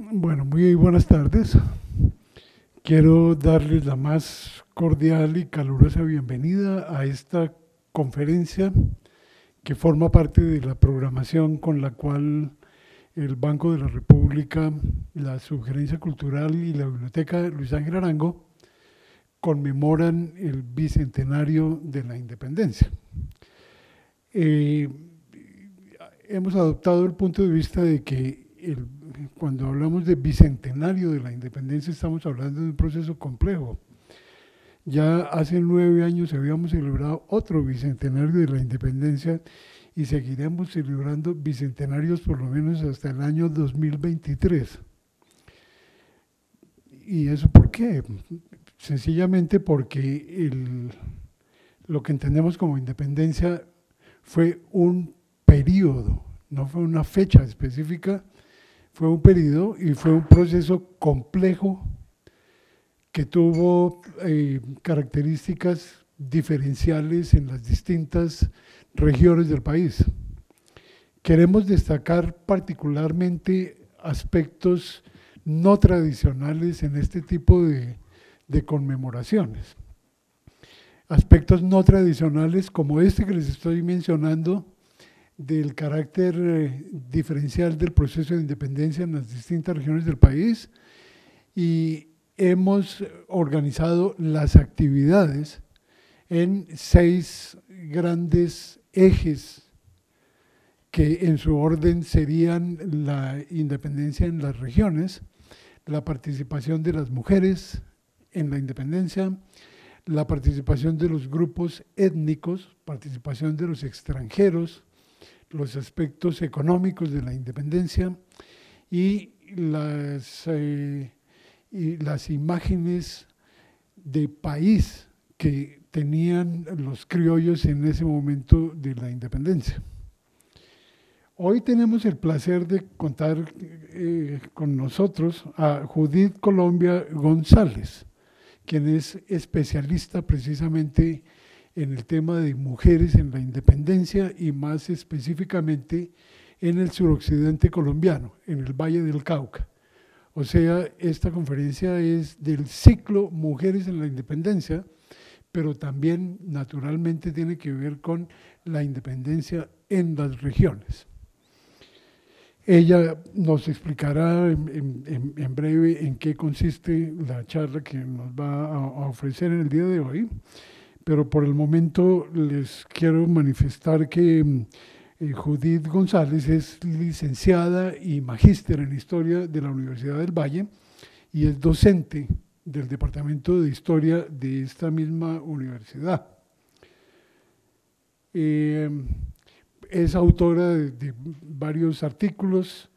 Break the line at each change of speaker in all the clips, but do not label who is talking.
Bueno, muy buenas tardes. Quiero darles la más cordial y calurosa bienvenida a esta conferencia que forma parte de la programación con la cual el Banco de la República, la sugerencia Cultural y la Biblioteca Luis Ángel Arango conmemoran el bicentenario de la independencia. Eh, hemos adoptado el punto de vista de que el cuando hablamos de bicentenario de la independencia estamos hablando de un proceso complejo. Ya hace nueve años habíamos celebrado otro bicentenario de la independencia y seguiremos celebrando bicentenarios por lo menos hasta el año 2023. ¿Y eso por qué? Sencillamente porque lo que entendemos como independencia fue un periodo, no fue una fecha específica, fue un periodo y fue un proceso complejo que tuvo eh, características diferenciales en las distintas regiones del país. Queremos destacar particularmente aspectos no tradicionales en este tipo de, de conmemoraciones. Aspectos no tradicionales como este que les estoy mencionando, del carácter eh, diferencial del proceso de independencia en las distintas regiones del país y hemos organizado las actividades en seis grandes ejes que en su orden serían la independencia en las regiones, la participación de las mujeres en la independencia, la participación de los grupos étnicos, participación de los extranjeros, los aspectos económicos de la independencia eh, y las, imágenes de país que tenían los criollos en ese momento de la independencia. Hoy tenemos el placer de contar eh, con nosotros a Judith Colombia González, quien es especialista precisamente en en el tema de mujeres en la independencia y más específicamente en el suroccidente colombiano, en el Valle del Cauca. O sea, esta conferencia es del ciclo Mujeres en la Independencia, pero también naturalmente tiene que ver con la independencia en las regiones. Ella nos explicará en, breve en qué consiste la charla que nos va a, ofrecer en el día de hoy pero por el momento les quiero manifestar que mm, eh, Judith González es licenciada y magíster en Historia de la Universidad del Valle y es docente del Departamento de Historia de esta misma universidad. Em, es autora de varios artículos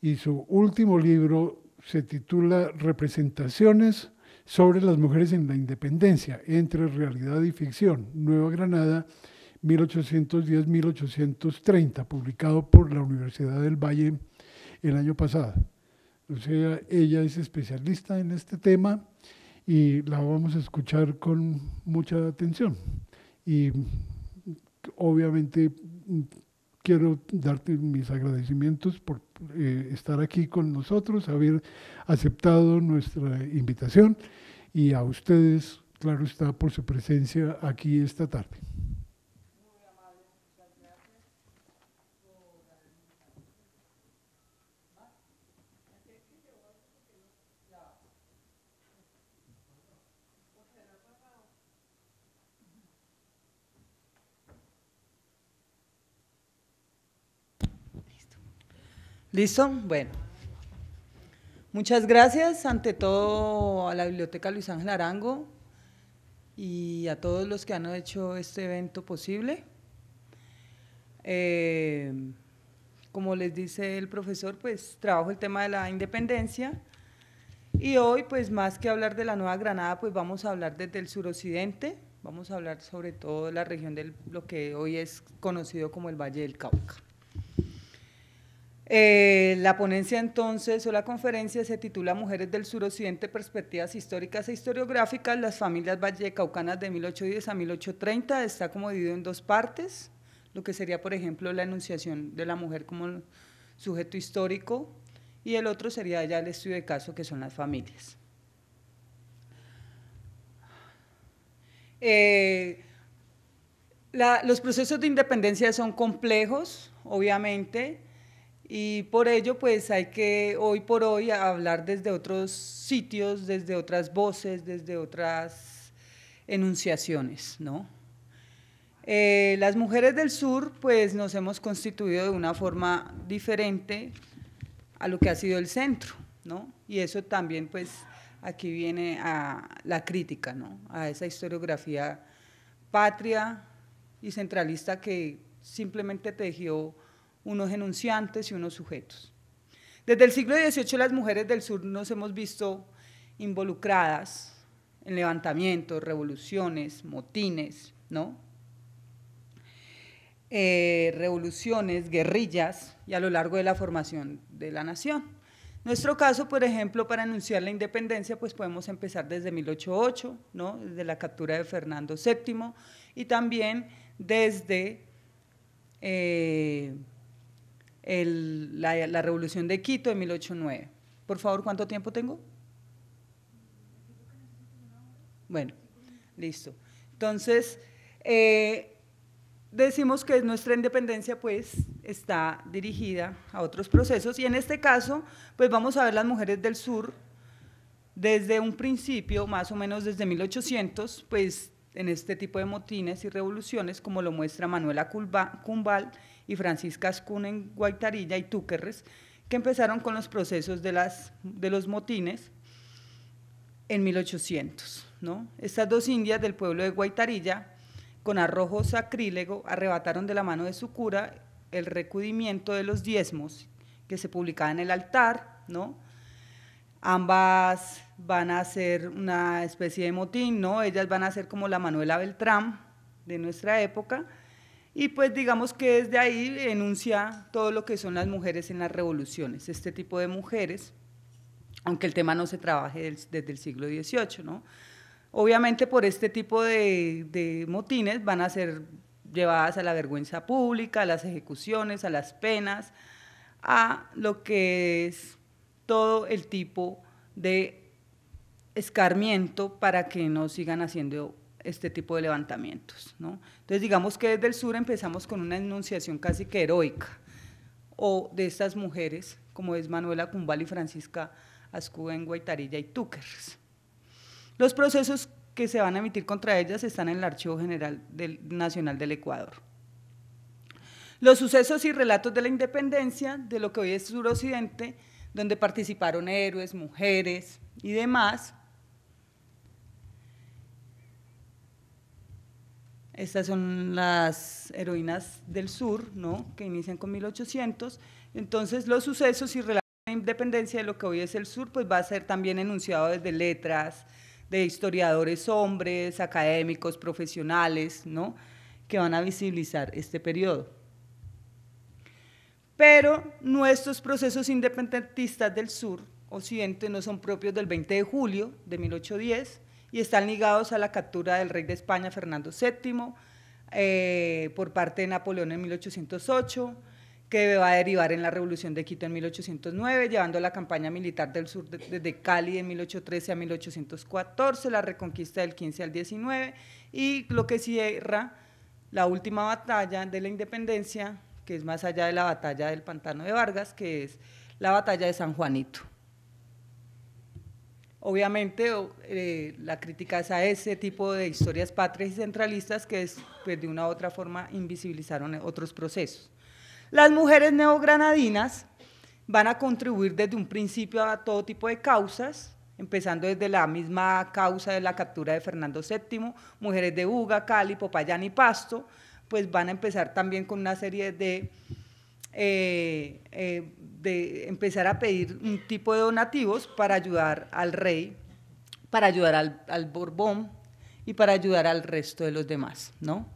y su último libro se titula Representaciones sobre las mujeres en la independencia, entre realidad y ficción, Nueva Granada, 1810-1830, publicado por la Universidad del Valle el año pasado. O sea, ella es especialista en este tema y la vamos a escuchar con mucha atención. Y obviamente quiero darte mis agradecimientos por eh, estar aquí con nosotros, haber aceptado nuestra invitación y a ustedes, claro está, por su presencia aquí esta tarde.
¿Listo? Bueno. Muchas gracias ante todo a la Biblioteca Luis Ángel Arango y a todos los que han hecho este evento posible. Eh, como les dice el profesor, pues trabajo el tema de la independencia y hoy pues más que hablar de la Nueva Granada, pues vamos a hablar desde el suroccidente, vamos a hablar sobre todo de la región de lo que hoy es conocido como el Valle del Cauca. Eh, la ponencia entonces o la conferencia se titula Mujeres del Suroccidente, Perspectivas Históricas e Historiográficas, las familias vallecaucanas de 1810 a 1830. Está como dividido en dos partes, lo que sería, por ejemplo, la enunciación de la mujer como sujeto histórico y el otro sería ya el estudio de caso, que son las familias. Eh, los procesos de independencia son complejos, obviamente, y por ello, pues hay que hoy por hoy hablar desde otros sitios, desde otras voces, desde otras enunciaciones, ¿no? Eh, las mujeres del sur, pues nos hemos constituido de una forma diferente a lo que ha sido el centro, ¿no? Y eso también, pues, aquí viene a la crítica, ¿no? A esa historiografía patria y centralista que simplemente tejió unos enunciantes y unos sujetos. Desde el siglo XVIII las mujeres del sur nos hemos visto involucradas en levantamientos, revoluciones, motines, ¿no? Eh, revoluciones, guerrillas y a lo largo de la formación de la nación. Nuestro caso, por ejemplo, para anunciar la independencia, pues podemos empezar desde 1808, ¿no? desde la captura de Fernando VII y también desde eh, la, Revolución de Quito de 1809. Por favor, ¿cuánto tiempo tengo? Bueno, listo. Entonces, eh, decimos que nuestra independencia pues está dirigida a otros procesos y en este caso pues vamos a ver las mujeres del sur desde un principio, más o menos desde 1800, pues en este tipo de motines y revoluciones como lo muestra Manuela Cumbal y Francisca Ascun en Guaitarilla y Túquerres, que empezaron con los procesos de, los motines en 1800. ¿no? Estas dos indias del pueblo de Guaitarilla, con arrojo sacrílego, arrebataron de la mano de su cura el recudimiento de los diezmos que se publicaba en el altar, ¿no? Ambas van a hacer una especie de motín, ¿no? Ellas van a ser como la Manuela Beltrán de nuestra época, y pues digamos que desde ahí enuncia todo lo que son las mujeres en las revoluciones, este tipo de mujeres, aunque el tema no se trabaje desde el siglo XVIII, ¿no? Obviamente por este tipo de motines van a ser llevadas a la vergüenza pública, a las ejecuciones, a las penas, a lo que es todo el tipo de escarmiento para que no sigan haciendo este tipo de levantamientos. Entonces, digamos que desde el sur empezamos con una enunciación casi que heroica, o de estas mujeres, como es Manuela Cumbal y Francisca en Guaitarilla y Túquers. Los procesos que se van a emitir contra ellas están en el Archivo General del, Nacional del Ecuador. Los sucesos y relatos de la independencia de lo que hoy es suroccidente, donde participaron héroes, mujeres y demás, Estas son las heroínas del sur, ¿no? Que inician con 1800. Entonces, los sucesos y la independencia de lo que hoy es el sur, pues va a ser también enunciado desde letras, de historiadores hombres, académicos, profesionales, ¿no? Que van a visibilizar este periodo. Pero nuestros procesos independentistas del sur occidente no son propios del 20 de julio de 1810, y están ligados a la captura del rey de España, Fernando VII, eh, por parte de Napoleón en 1808, que va a derivar en la Revolución de Quito en 1809, llevando la campaña militar del sur desde Cali en 1813 a 1814, la reconquista del 15 al 19 y lo que cierra la última batalla de la independencia, que es más allá de la batalla del Pantano de Vargas, que es la batalla de San Juanito. Obviamente eh, la crítica es a ese tipo de historias patrias y centralistas que es, pues, de una u otra forma invisibilizaron otros procesos. Las mujeres neogranadinas van a contribuir desde un principio a todo tipo de causas, empezando desde la misma causa de la captura de Fernando VII, mujeres de Uga, Cali, Popayán y Pasto, pues van a empezar también con una serie de eh, eh, de empezar a pedir un tipo de donativos para ayudar al rey, para ayudar al, al Borbón y para ayudar al resto de los demás, ¿no?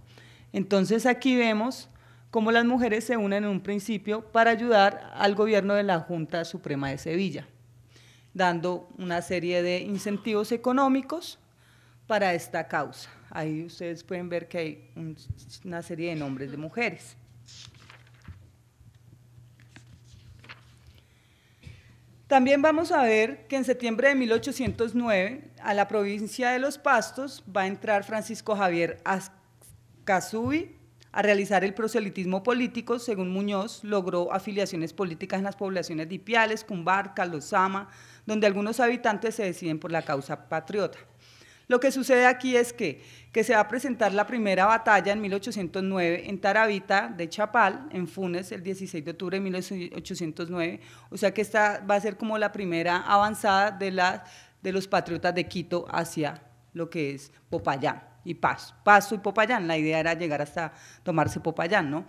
Entonces aquí vemos cómo las mujeres se unen en un principio para ayudar al gobierno de la Junta Suprema de Sevilla, dando una serie de incentivos económicos para esta causa. Ahí ustedes pueden ver que hay una serie de nombres de mujeres. También vamos a ver que en septiembre de 1809 a la provincia de Los Pastos va a entrar Francisco Javier Ascasubi a realizar el proselitismo político. Según Muñoz, logró afiliaciones políticas en las poblaciones de Ipiales, Cumbarca, donde algunos habitantes se deciden por la causa patriota. Lo que sucede aquí es que, se va a presentar la primera batalla en 1809 en Taravita de Chapal, en Funes, el 16 de octubre de 1809. O sea que esta va a ser como la primera avanzada de, de los patriotas de Quito hacia lo que es Popayán y Paso. Paso y Popayán, la idea era llegar hasta tomarse Popayán, ¿no?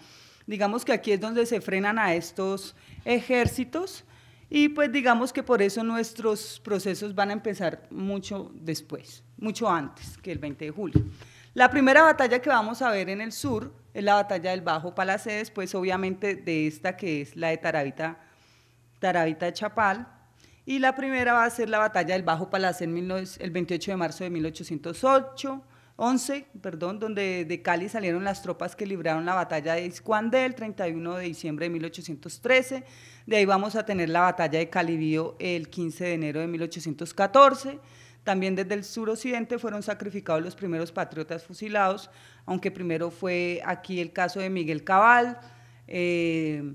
Digamos que aquí es donde se frenan a estos ejércitos y pues digamos que por eso nuestros procesos van a empezar mucho después mucho antes que el 20 de julio. La primera batalla que vamos a ver en el sur es la batalla del Bajo Palacé, después obviamente de esta que es la de Taravita, de Chapal, y la primera va a ser la batalla del Bajo Palacé el 28 de marzo de 1808, 11, perdón, donde de Cali salieron las tropas que libraron la batalla de Iscuandel, el 31 de diciembre de 1813. De ahí vamos a tener la batalla de Calibío el 15 de enero de 1814. También desde el suroccidente fueron sacrificados los primeros patriotas fusilados, aunque primero fue aquí el caso de Miguel Cabal, eh,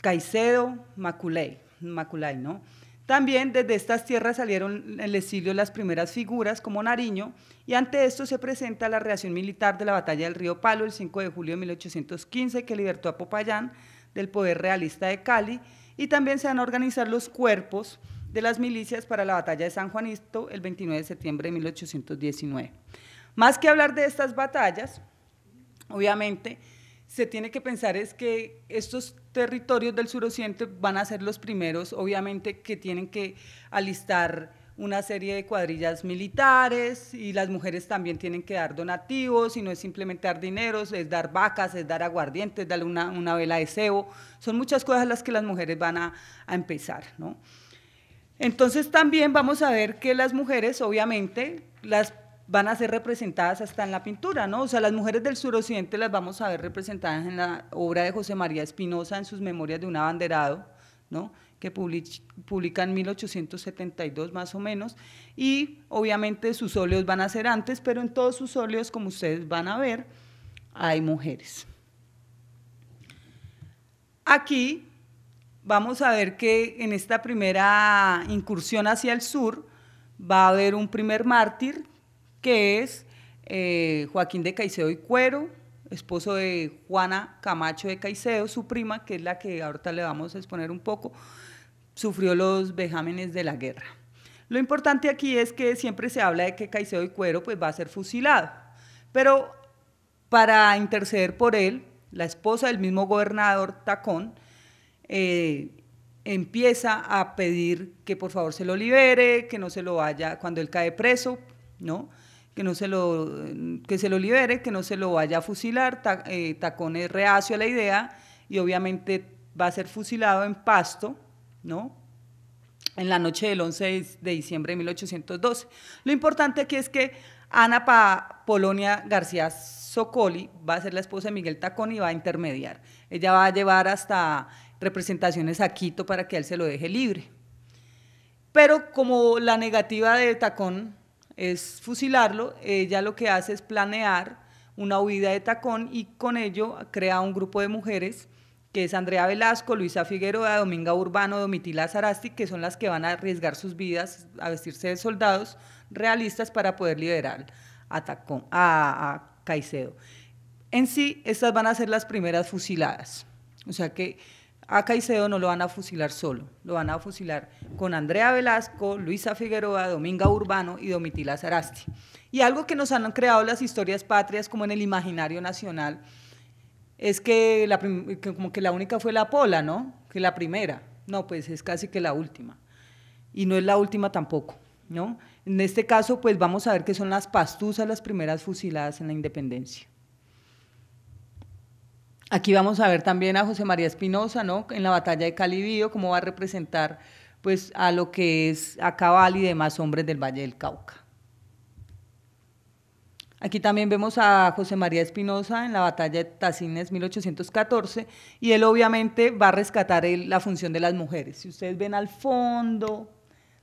Caicedo, Maculay, ¿no? También desde estas tierras salieron en el exilio las primeras figuras como Nariño y ante esto se presenta la reacción militar de la batalla del río Palo el 5 de julio de 1815 que libertó a Popayán del poder realista de Cali y también se van a organizar los cuerpos de las milicias para la batalla de San Juanito el 29 de septiembre de 1819. Más que hablar de estas batallas, obviamente se tiene que pensar es que estos territorios del suroccidente van a ser los primeros, obviamente, que tienen que alistar una serie de cuadrillas militares y las mujeres también tienen que dar donativos y no es simplemente dar dinero, es dar vacas, es dar aguardientes, es dar una, vela de cebo. Son muchas cosas las que las mujeres van a, a empezar, ¿no? Entonces también vamos a ver que las mujeres, obviamente, las van a ser representadas hasta en la pintura, ¿no? O sea, las mujeres del suroccidente las vamos a ver representadas en la obra de José María Espinosa en sus Memorias de un abanderado, ¿no? que publica en 1872 más o menos, y obviamente sus óleos van a ser antes, pero en todos sus óleos, como ustedes van a ver, hay mujeres. Aquí vamos a ver que en esta primera incursión hacia el sur va a haber un primer mártir que es eh, Joaquín de Caicedo y Cuero, esposo de Juana Camacho de Caicedo, su prima, que es la que ahorita le vamos a exponer un poco, sufrió los vejámenes de la guerra. Lo importante aquí es que siempre se habla de que Caicedo y Cuero pues, va a ser fusilado, pero para interceder por él, la esposa del mismo gobernador Tacón eh, empieza a pedir que por favor se lo libere, que no se lo vaya cuando él cae preso, ¿no? Que, no se lo, que se lo libere, que no se lo vaya a fusilar. Eh, Tacón es reacio a la idea y obviamente va a ser fusilado en Pasto, ¿no? En la noche del 11 de diciembre de 1812. Lo importante aquí es que Ana pa Polonia García Socoli va a ser la esposa de Miguel Tacón y va a intermediar. Ella va a llevar hasta representaciones a Quito para que él se lo deje libre. Pero como la negativa de Tacón es fusilarlo, ella lo que hace es planear una huida de Tacón y con ello crea un grupo de mujeres que es Andrea Velasco, Luisa Figueroa, Dominga Urbano, Domitila Zarasti, que son las que van a arriesgar sus vidas a vestirse de soldados realistas para poder liberar a, Tacón, a, a Caicedo. En sí, estas van a ser las primeras fusiladas. O sea que a Caicedo no lo van a fusilar solo, lo van a fusilar con Andrea Velasco, Luisa Figueroa, Dominga Urbano y Domitila Zarasti. Y algo que nos han creado las historias patrias como en el imaginario nacional es que, la, como que la única fue la Pola, ¿no? Que la primera. No, pues es casi que la última. Y no es la última tampoco, ¿no? En este caso, pues vamos a ver que son las Pastuzas las primeras fusiladas en la independencia. Aquí vamos a ver también a José María Espinosa, ¿no? En la batalla de Calibío, cómo va a representar pues a lo que es a Cabal y demás hombres del Valle del Cauca. Aquí también vemos a José María Espinosa en la batalla de Tacines 1814 y él obviamente va a rescatar la función de las mujeres. Si ustedes ven al fondo,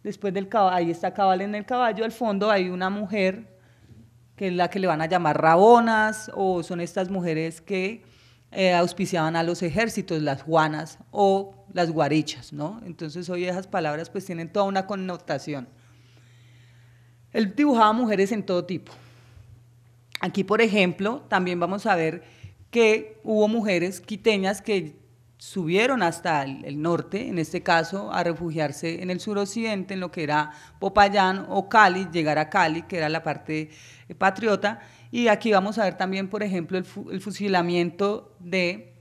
después del caballo, ahí está Cabal en el caballo, al fondo hay una mujer que es la que le van a llamar rabonas o son estas mujeres que eh, auspiciaban a los ejércitos, las juanas o las guarichas, ¿no? Entonces hoy esas palabras pues tienen toda una connotación. Él dibujaba mujeres en todo tipo. Aquí, por ejemplo, también vamos a ver que hubo mujeres quiteñas que subieron hasta el, norte, en este caso a refugiarse en el suroccidente, en lo que era Popayán o Cali, llegar a Cali, que era la parte eh, patriota, y aquí vamos a ver también, por ejemplo, el, fusilamiento de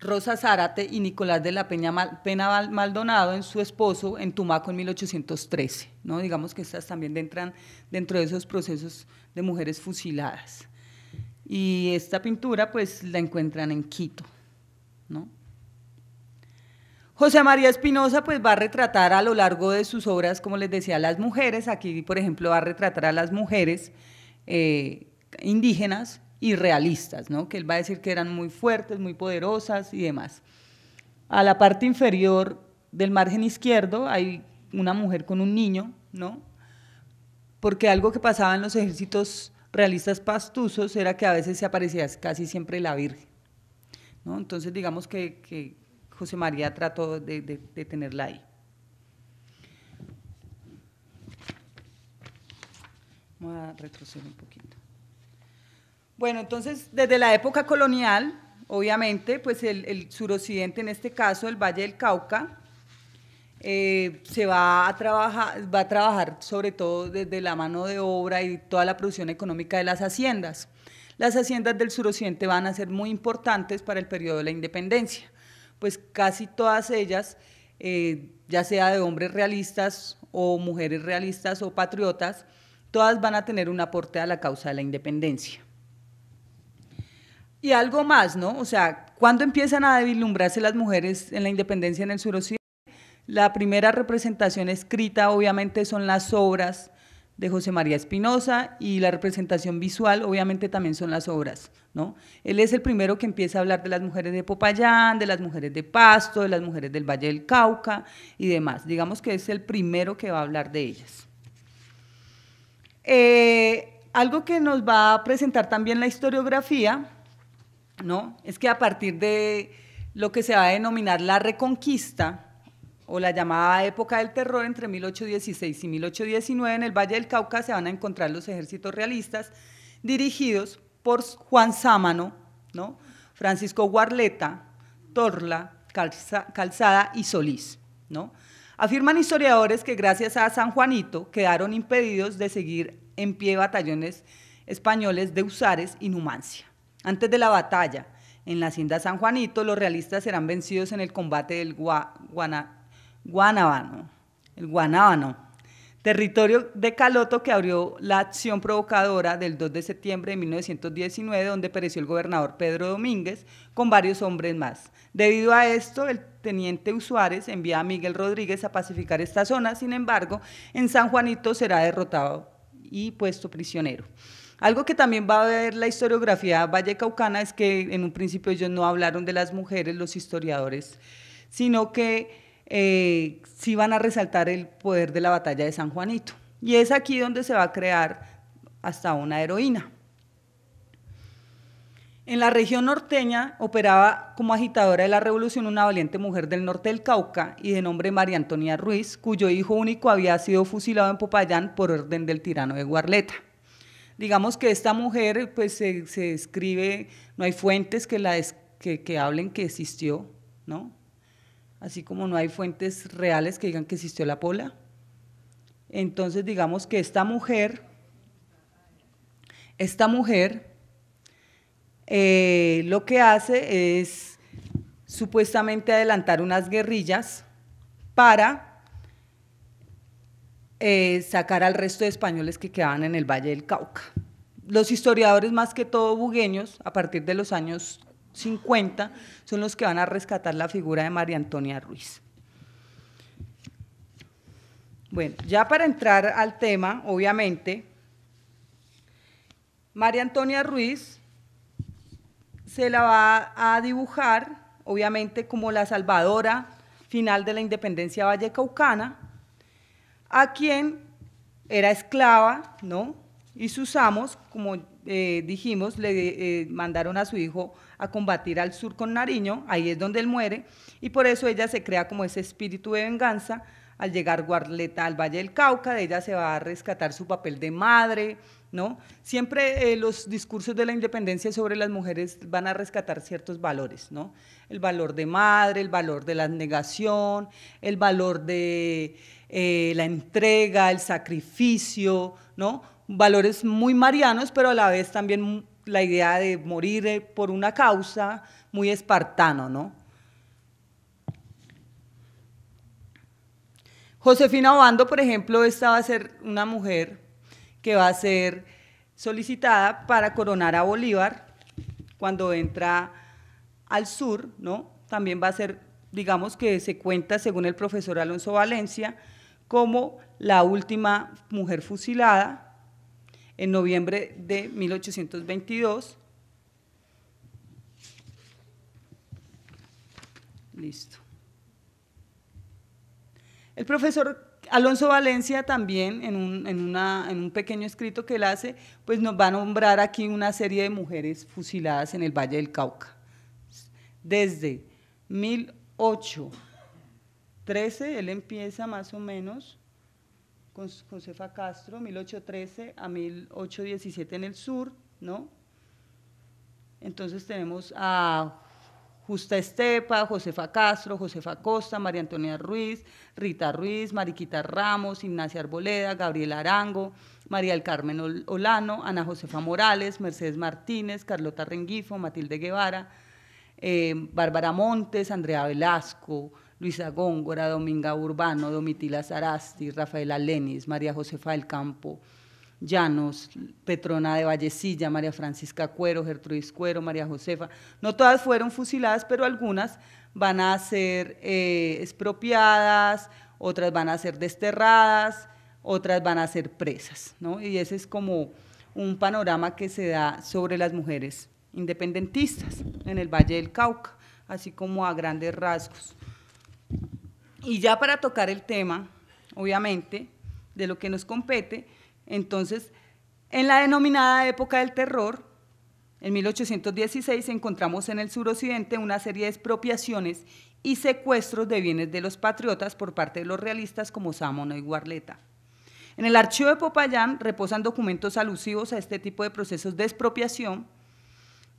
Rosa Zárate y Nicolás de la Peña Pena Maldonado en su esposo en Tumaco en 1813. ¿no? Digamos que estas también entran dentro de esos procesos de mujeres fusiladas. Y esta pintura pues la encuentran en Quito. ¿no? José María Espinosa pues va a retratar a lo largo de sus obras, como les decía, las mujeres. Aquí, por ejemplo, va a retratar a las mujeres eh, indígenas y realistas, ¿no? que él va a decir que eran muy fuertes, muy poderosas y demás. A la parte inferior del margen izquierdo hay una mujer con un niño, ¿no? porque algo que pasaba en los ejércitos realistas pastuzos era que a veces se aparecía casi siempre la Virgen. ¿no? Entonces digamos que José María trató de, tenerla ahí. a retroceder un poquito. Bueno, entonces, desde la época colonial, obviamente, pues el, suroccidente, en este caso, el Valle del Cauca, eh, se va a, trabajar, va a trabajar sobre todo desde la mano de obra y toda la producción económica de las haciendas. Las haciendas del suroccidente van a ser muy importantes para el periodo de la independencia pues casi todas ellas, eh, ya sea de hombres realistas o mujeres realistas o patriotas, todas van a tener un aporte a la causa de la independencia. Y algo más, ¿no? O sea, ¿cuándo empiezan a deslumbrarse las mujeres en la independencia en el suroccidente? La primera representación escrita, obviamente, son las obras de José María Espinosa y la representación visual obviamente también son las obras, ¿no? Él es el primero que empieza a hablar de las mujeres de Popayán, de las mujeres de Pasto, de las mujeres del Valle del Cauca y demás. Digamos que es el primero que va a hablar de ellas. Eh, algo que nos va a presentar también la historiografía, ¿no? Es que a partir de lo que se va a denominar la reconquista, o la llamada época del terror entre 1816 y 1819 en el Valle del Cauca se van a encontrar los ejércitos realistas dirigidos por Juan Sámano, ¿no? Francisco Guarleta, Torla, Calzada y Solís. ¿no? Afirman historiadores que gracias a San Juanito quedaron impedidos de seguir en pie batallones españoles de Usares y Numancia. Antes de la batalla, en la hacienda San Juanito, los realistas serán vencidos en el combate del Guanajuato, Guana, Guanabano, el Guanabano, territorio de Caloto que abrió la acción provocadora del 2 de septiembre de 1919, donde pereció el gobernador Pedro Domínguez con varios hombres más. Debido a esto, el teniente Usuárez envía a Miguel Rodríguez a pacificar esta zona, sin embargo, en San Juanito será derrotado y puesto prisionero. Algo que también va a ver la historiografía vallecaucana es que en un principio ellos no hablaron de las mujeres, los historiadores, sino que eh, sí van a resaltar el poder de la batalla de San Juanito. Y es aquí donde se va a crear hasta una heroína. En la región norteña operaba como agitadora de la revolución una valiente mujer del norte del Cauca y de nombre María Antonia Ruiz, cuyo hijo único había sido fusilado en Popayán por orden del tirano de Guarleta. Digamos que esta mujer pues se, escribe no hay fuentes que, la que hablen que existió, ¿no? así como no hay fuentes reales que digan que existió la pola. Entonces digamos que esta mujer, esta mujer eh, lo que hace es supuestamente adelantar unas guerrillas para eh, sacar al resto de españoles que quedaban en el Valle del Cauca. Los historiadores, más que todo bugueños, a partir de los años 50 son los que van a rescatar la figura de María Antonia Ruiz. Bueno, ya para entrar al tema, obviamente, María Antonia Ruiz se la va a dibujar, obviamente, como la salvadora final de la independencia vallecaucana, a quien era esclava, ¿no? Y sus amos, como eh, dijimos, le eh, mandaron a su hijo a combatir al sur con Nariño, ahí es donde él muere, y por eso ella se crea como ese espíritu de venganza. Al llegar Guarleta al Valle del Cauca, de ella se va a rescatar su papel de madre, ¿no? Siempre eh, los discursos de la independencia sobre las mujeres van a rescatar ciertos valores, ¿no? El valor de madre, el valor de la negación, el valor de la entrega, el sacrificio, ¿no? valores muy marianos, pero a la vez también la idea de morir eh, por una causa muy espartano, ¿no? Josefina Obando, por ejemplo, esta va a ser una mujer que va a ser solicitada para coronar a Bolívar cuando entra al sur, ¿no? También va a ser, digamos que se cuenta, según el profesor Alonso Valencia, como la última mujer fusilada en noviembre de 1822. Listo. El profesor Alonso Valencia también, en un, pequeño escrito que él hace, pues nos va a nombrar aquí una serie de mujeres fusiladas en el Valle del Cauca. Desde 1813, él empieza más o menos, Josefa Castro, 1813 a 1817 en el sur, ¿no? Entonces tenemos a Justa Estepa, Josefa Castro, Josefa Costa, María Antonia Ruiz, Rita Ruiz, Mariquita Ramos, Ignacia Arboleda, Gabriela Arango, María del Carmen Olano, Ana Josefa Morales, Mercedes Martínez, Carlota Rengifo, Matilde Guevara, eh, Bárbara Montes, Andrea Velasco, Luisa Góngora, Dominga Urbano, Domitila Sarasti, Rafaela Lenis, María Josefa del Campo Llanos, Petrona de Vallecilla, María Francisca Cuero, Gertrudis Cuero, María Josefa. No todas fueron fusiladas, pero algunas van a ser eh, expropiadas, otras van a ser desterradas, otras van a ser presas. ¿no? Y ese es como un panorama que se da sobre las mujeres independentistas en el Valle del Cauca, así como a grandes rasgos. Y ya para tocar el tema, obviamente, de lo que nos compete, entonces, en la denominada época del terror, en 1816 encontramos en el suroccidente una serie de expropiaciones y secuestros de bienes de los patriotas por parte de los realistas como Sámono y Guarleta. En el archivo de Popayán reposan documentos alusivos a este tipo de procesos de expropiación,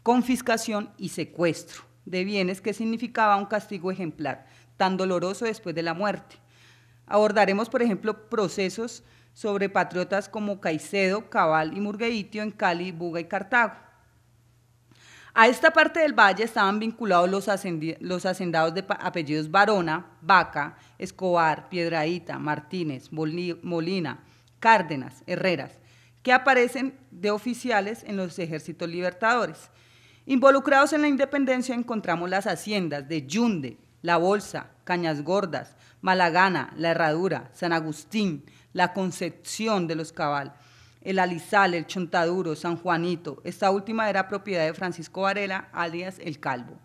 confiscación y secuestro de bienes que significaba un castigo ejemplar tan doloroso después de la muerte. Abordaremos, por ejemplo, procesos sobre patriotas como Caicedo, Cabal y Murgueitio en Cali, Buga y Cartago. A esta parte del valle estaban vinculados los, los hacendados de apellidos Barona, Vaca, Escobar, Piedradita, Martínez, Molina, Cárdenas, Herreras, que aparecen de oficiales en los ejércitos libertadores. Involucrados en la independencia encontramos las haciendas de Yunde, la Bolsa, Cañas Gordas, Malagana, La Herradura, San Agustín, La Concepción de los Cabal, El Alizal, El Chontaduro, San Juanito. Esta última era propiedad de Francisco Varela, alias El Calvo.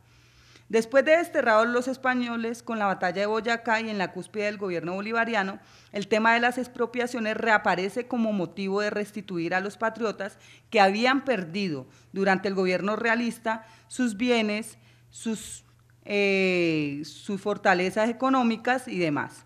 Después de desterrados los españoles con la batalla de Boyacá y en la cúspide del gobierno bolivariano, el tema de las expropiaciones reaparece como motivo de restituir a los patriotas que habían perdido durante el gobierno realista sus bienes, sus eh, sus fortalezas económicas y demás.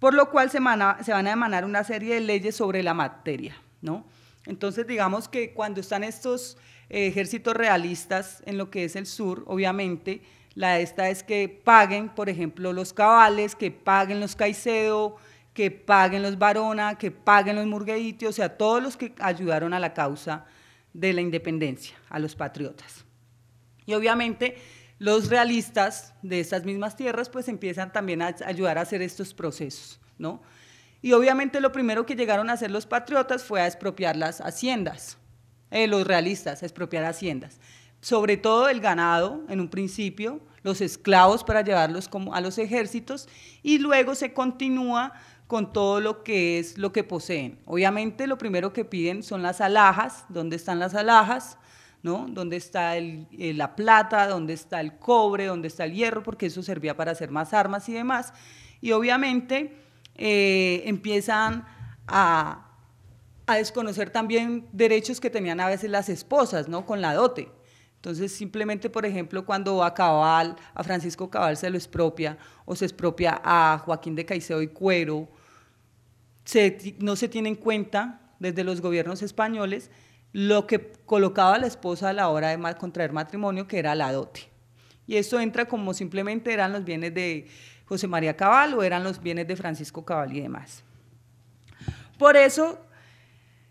Por lo cual se, van a emanar una serie de leyes sobre la materia, ¿no? Entonces, digamos que cuando están estos eh, ejércitos realistas en lo que es el sur, obviamente, la esta es que paguen, por ejemplo, los cabales, que paguen los caicedo, que paguen los varona, que paguen los murgueditos, o sea, todos los que ayudaron a la causa de la independencia, a los patriotas. Y obviamente los realistas de estas mismas tierras pues empiezan también a ayudar a hacer estos procesos, ¿no? Y obviamente lo primero que llegaron a hacer los patriotas fue a expropiar las haciendas, eh, los realistas, a expropiar haciendas, sobre todo el ganado en un principio, los esclavos para llevarlos a los ejércitos y luego se continúa con todo lo que es lo que poseen. Obviamente lo primero que piden son las alhajas, ¿dónde están las alhajas? ¿no? Dónde está eh, la plata, dónde está el cobre, dónde está el hierro, porque eso servía para hacer más armas y demás. Y obviamente eh, empiezan a, desconocer también derechos que tenían a veces las esposas, ¿no? Con la dote. Entonces, simplemente, por ejemplo, cuando a Cabal, a Francisco Cabal se lo expropia, o se expropia a Joaquín de Caicedo y Cuero, no se tiene en cuenta desde los gobiernos españoles lo que colocaba la esposa a la hora de contraer matrimonio, que era la dote. Y esto entra como simplemente eran los bienes de José María Cabal o eran los bienes de Francisco Cabal y demás. Por eso,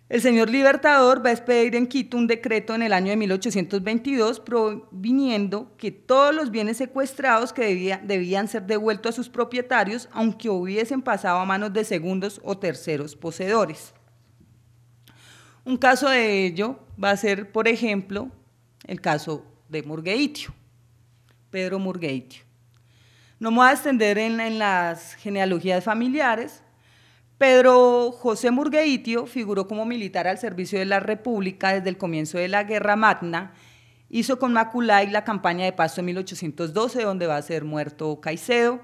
el señor Libertador va a expedir en Quito un decreto en el año de 1822 proviniendo que todos los bienes secuestrados que debían ser devueltos a sus propietarios, aunque hubiesen pasado a manos de segundos o terceros poseedores. Un caso de ello va a ser, por ejemplo, el caso de Murgueitio, Pedro Murgueitio. No me voy a extender en, las genealogías familiares. Pedro José Murgueitio figuró como militar al servicio de la República desde el comienzo de la Guerra Magna. Hizo con Maculay la campaña de Pasto en 1812, donde va a ser muerto Caicedo.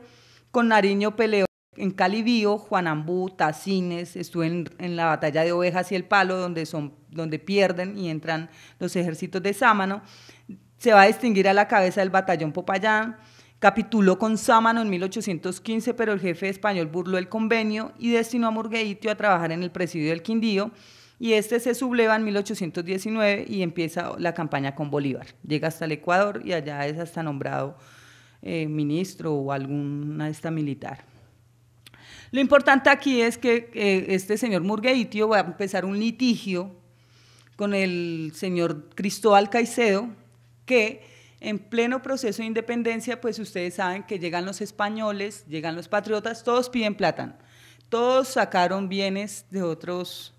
Con Nariño peleó en Calibío, Juanambú, Tacines, estuve en, la batalla de Ovejas y el Palo, donde, son, donde pierden y entran los ejércitos de Sámano. Se va a distinguir a la cabeza del batallón Popayán. Capituló con Sámano en 1815, pero el jefe español burló el convenio y destinó a Murgueitio a trabajar en el presidio del Quindío. Y este se subleva en 1819 y empieza la campaña con Bolívar. Llega hasta el Ecuador y allá es hasta nombrado eh, ministro o alguna esta militar. Lo importante aquí es que eh, este señor Murgueitio va a empezar un litigio con el señor Cristóbal Caicedo, que en pleno proceso de independencia, pues ustedes saben que llegan los españoles, llegan los patriotas, todos piden plátano, todos sacaron bienes de otros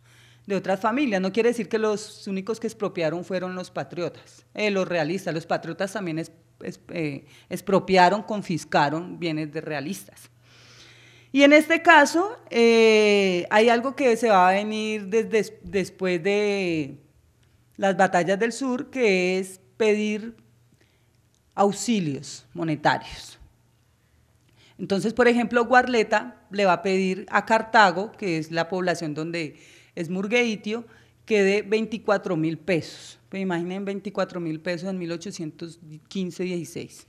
de otras familias. No quiere decir que los únicos que expropiaron fueron los patriotas, eh, los realistas. Los patriotas también eh, expropiaron, confiscaron bienes de realistas. Y en este caso, eh, hay algo que se va a venir después de las batallas del sur, que es pedir auxilios monetarios. Entonces, por ejemplo, Guarleta le va a pedir a Cartago, que es la población donde es Murgueitio, que dé 24 mil pesos. Pues imaginen 24 mil pesos en 1815-16.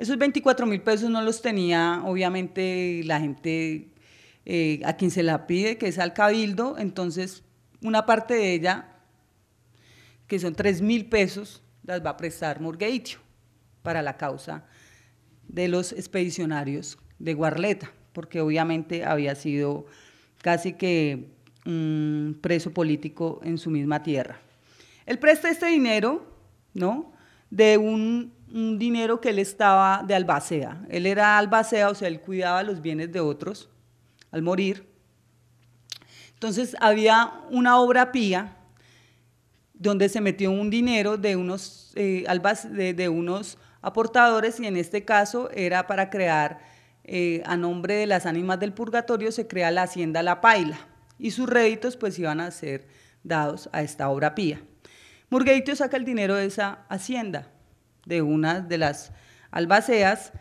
Esos 24 mil pesos no los tenía, obviamente, la gente eh, a quien se la pide, que es al cabildo. Entonces, una parte de ella, que son 3 mil pesos, las va a prestar Morgueitio para la causa de los expedicionarios de Guarleta, porque obviamente había sido casi que un preso político en su misma tierra. Él presta este dinero, ¿no? De un un dinero que él estaba de albacea. Él era albacea, o sea, él cuidaba los bienes de otros al morir. Entonces había una obra pía donde se metió un dinero de unos, eh, de, unos aportadores y en este caso era para crear, eh, a nombre de las ánimas del purgatorio, se crea la hacienda La Paila y sus réditos pues iban a ser dados a esta obra pía. Murgueito saca el dinero de esa hacienda de una de las albaceas,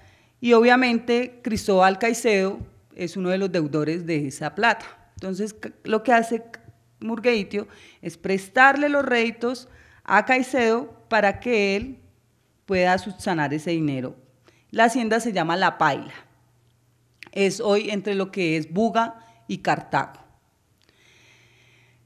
y obviamente Cristóbal Caicedo es uno de los deudores de esa plata. Entonces, lo que hace Murgueitio es prestarle los réditos a Caicedo para que él pueda subsanar ese dinero. La hacienda se llama La Paila. Es hoy entre lo que es Buga y Cartago.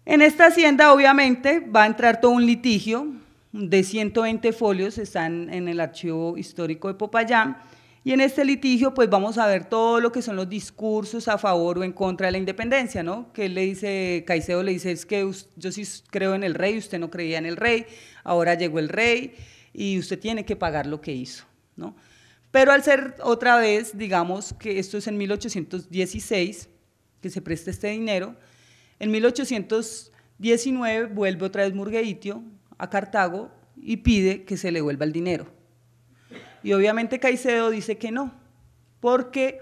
En esta hacienda obviamente va a entrar todo un litigio de 120 folios, están en el archivo histórico de Popayán. Y en este litigio, pues vamos a ver todo lo que son los discursos a favor o en contra de la independencia, ¿no? Que le dice, Caicedo le dice, es que yo sí creo en el rey, usted no creía en el rey, ahora llegó el rey y usted tiene que pagar lo que hizo, ¿no? Pero al ser otra vez, digamos que esto es en 1816, que se presta este dinero, en 1819 vuelve otra vez Murgueitio, a Cartago y pide que se le vuelva el dinero. Y obviamente Caicedo dice que no, porque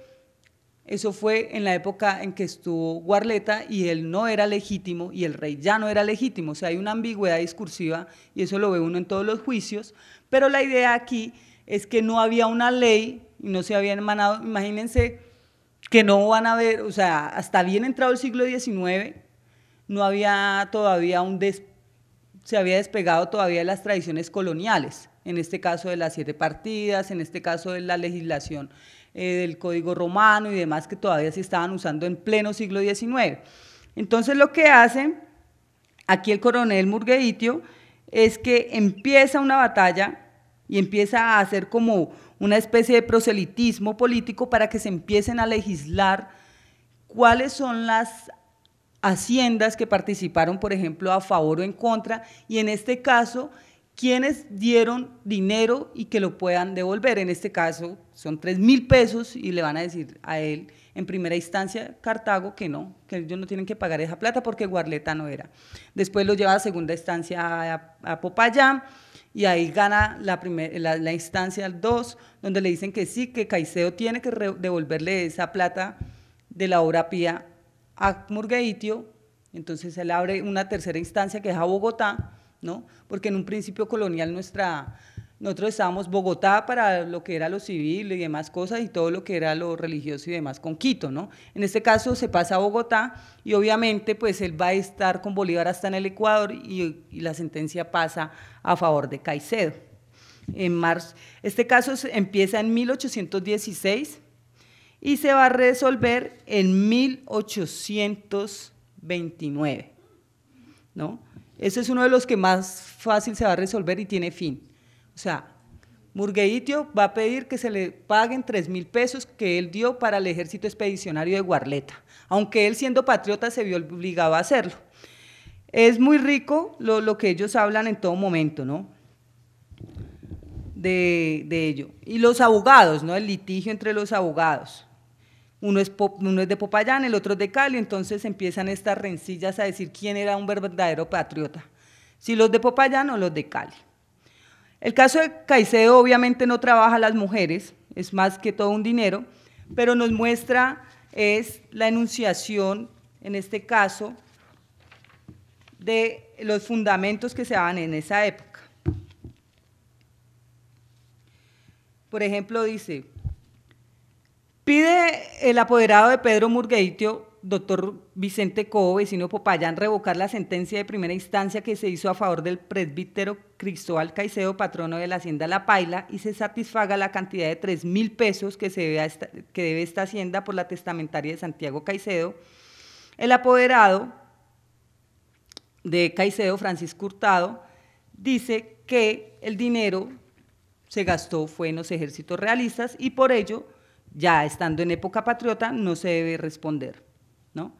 eso fue en la época en que estuvo Guarleta y él no era legítimo y el rey ya no era legítimo. O sea, hay una ambigüedad discursiva y eso lo ve uno en todos los juicios. Pero la idea aquí es que no había una ley y no se había emanado. Imagínense que no van a ver, o sea, hasta bien entrado el siglo XIX, no había todavía un se había despegado todavía de las tradiciones coloniales, en este caso de las siete partidas, en este caso de la legislación eh, del Código Romano y demás que todavía se estaban usando en pleno siglo XIX. Entonces lo que hace aquí el coronel Murgueitio es que empieza una batalla y empieza a hacer como una especie de proselitismo político para que se empiecen a legislar cuáles son las haciendas que participaron, por ejemplo, a favor o en contra, y en este caso, quienes dieron dinero y que lo puedan devolver. En este caso, son tres mil pesos y le van a decir a él, en primera instancia, Cartago, que no, que ellos no tienen que pagar esa plata porque Guarleta no era. Después lo lleva a segunda instancia a, Popayán y ahí gana la, primera, la, la instancia 2, donde le dicen que sí, que Caicedo tiene que devolverle esa plata de la obra pía a Murgaitio, entonces él abre una tercera instancia que es a Bogotá, ¿no? Porque en un principio colonial nuestra, nosotros estábamos Bogotá para lo que era lo civil y demás cosas y todo lo que era lo religioso y demás con Quito, ¿no? En este caso se pasa a Bogotá y obviamente pues él va a estar con Bolívar hasta en el Ecuador y, la sentencia pasa a favor de Caicedo en marzo. Este caso empieza en 1816 y se va a resolver en 1829. ¿no? Ese es uno de los que más fácil se va a resolver y tiene fin. O sea, Murgueitio va a pedir que se le paguen 3 mil pesos que él dio para el ejército expedicionario de Guarleta, aunque él siendo patriota se vio obligado a hacerlo. Es muy rico lo, que ellos hablan en todo momento, ¿no? De, de ello. Y los abogados, ¿no? El litigio entre los abogados uno es, de Popayán, el otro es de Cali, entonces empiezan estas rencillas a decir quién era un verdadero patriota, si los de Popayán o los de Cali. El caso de Caicedo obviamente no trabaja a las mujeres, es más que todo un dinero, pero nos muestra es la enunciación, en este caso, de los fundamentos que se daban en esa época. Por ejemplo, dice, Pide el apoderado de Pedro Murgueitio, doctor Vicente Cobo, vecino Popayán, revocar la sentencia de primera instancia que se hizo a favor del presbítero Cristóbal Caicedo, patrono de la Hacienda La Paila, y se satisfaga la cantidad de 3 mil pesos que, se debe esta, que debe esta hacienda por la testamentaria de Santiago Caicedo. El apoderado de Caicedo, Francisco Hurtado, dice que el dinero se gastó fue en los ejércitos realistas y por ello ya estando en época patriota, no se debe responder. ¿no?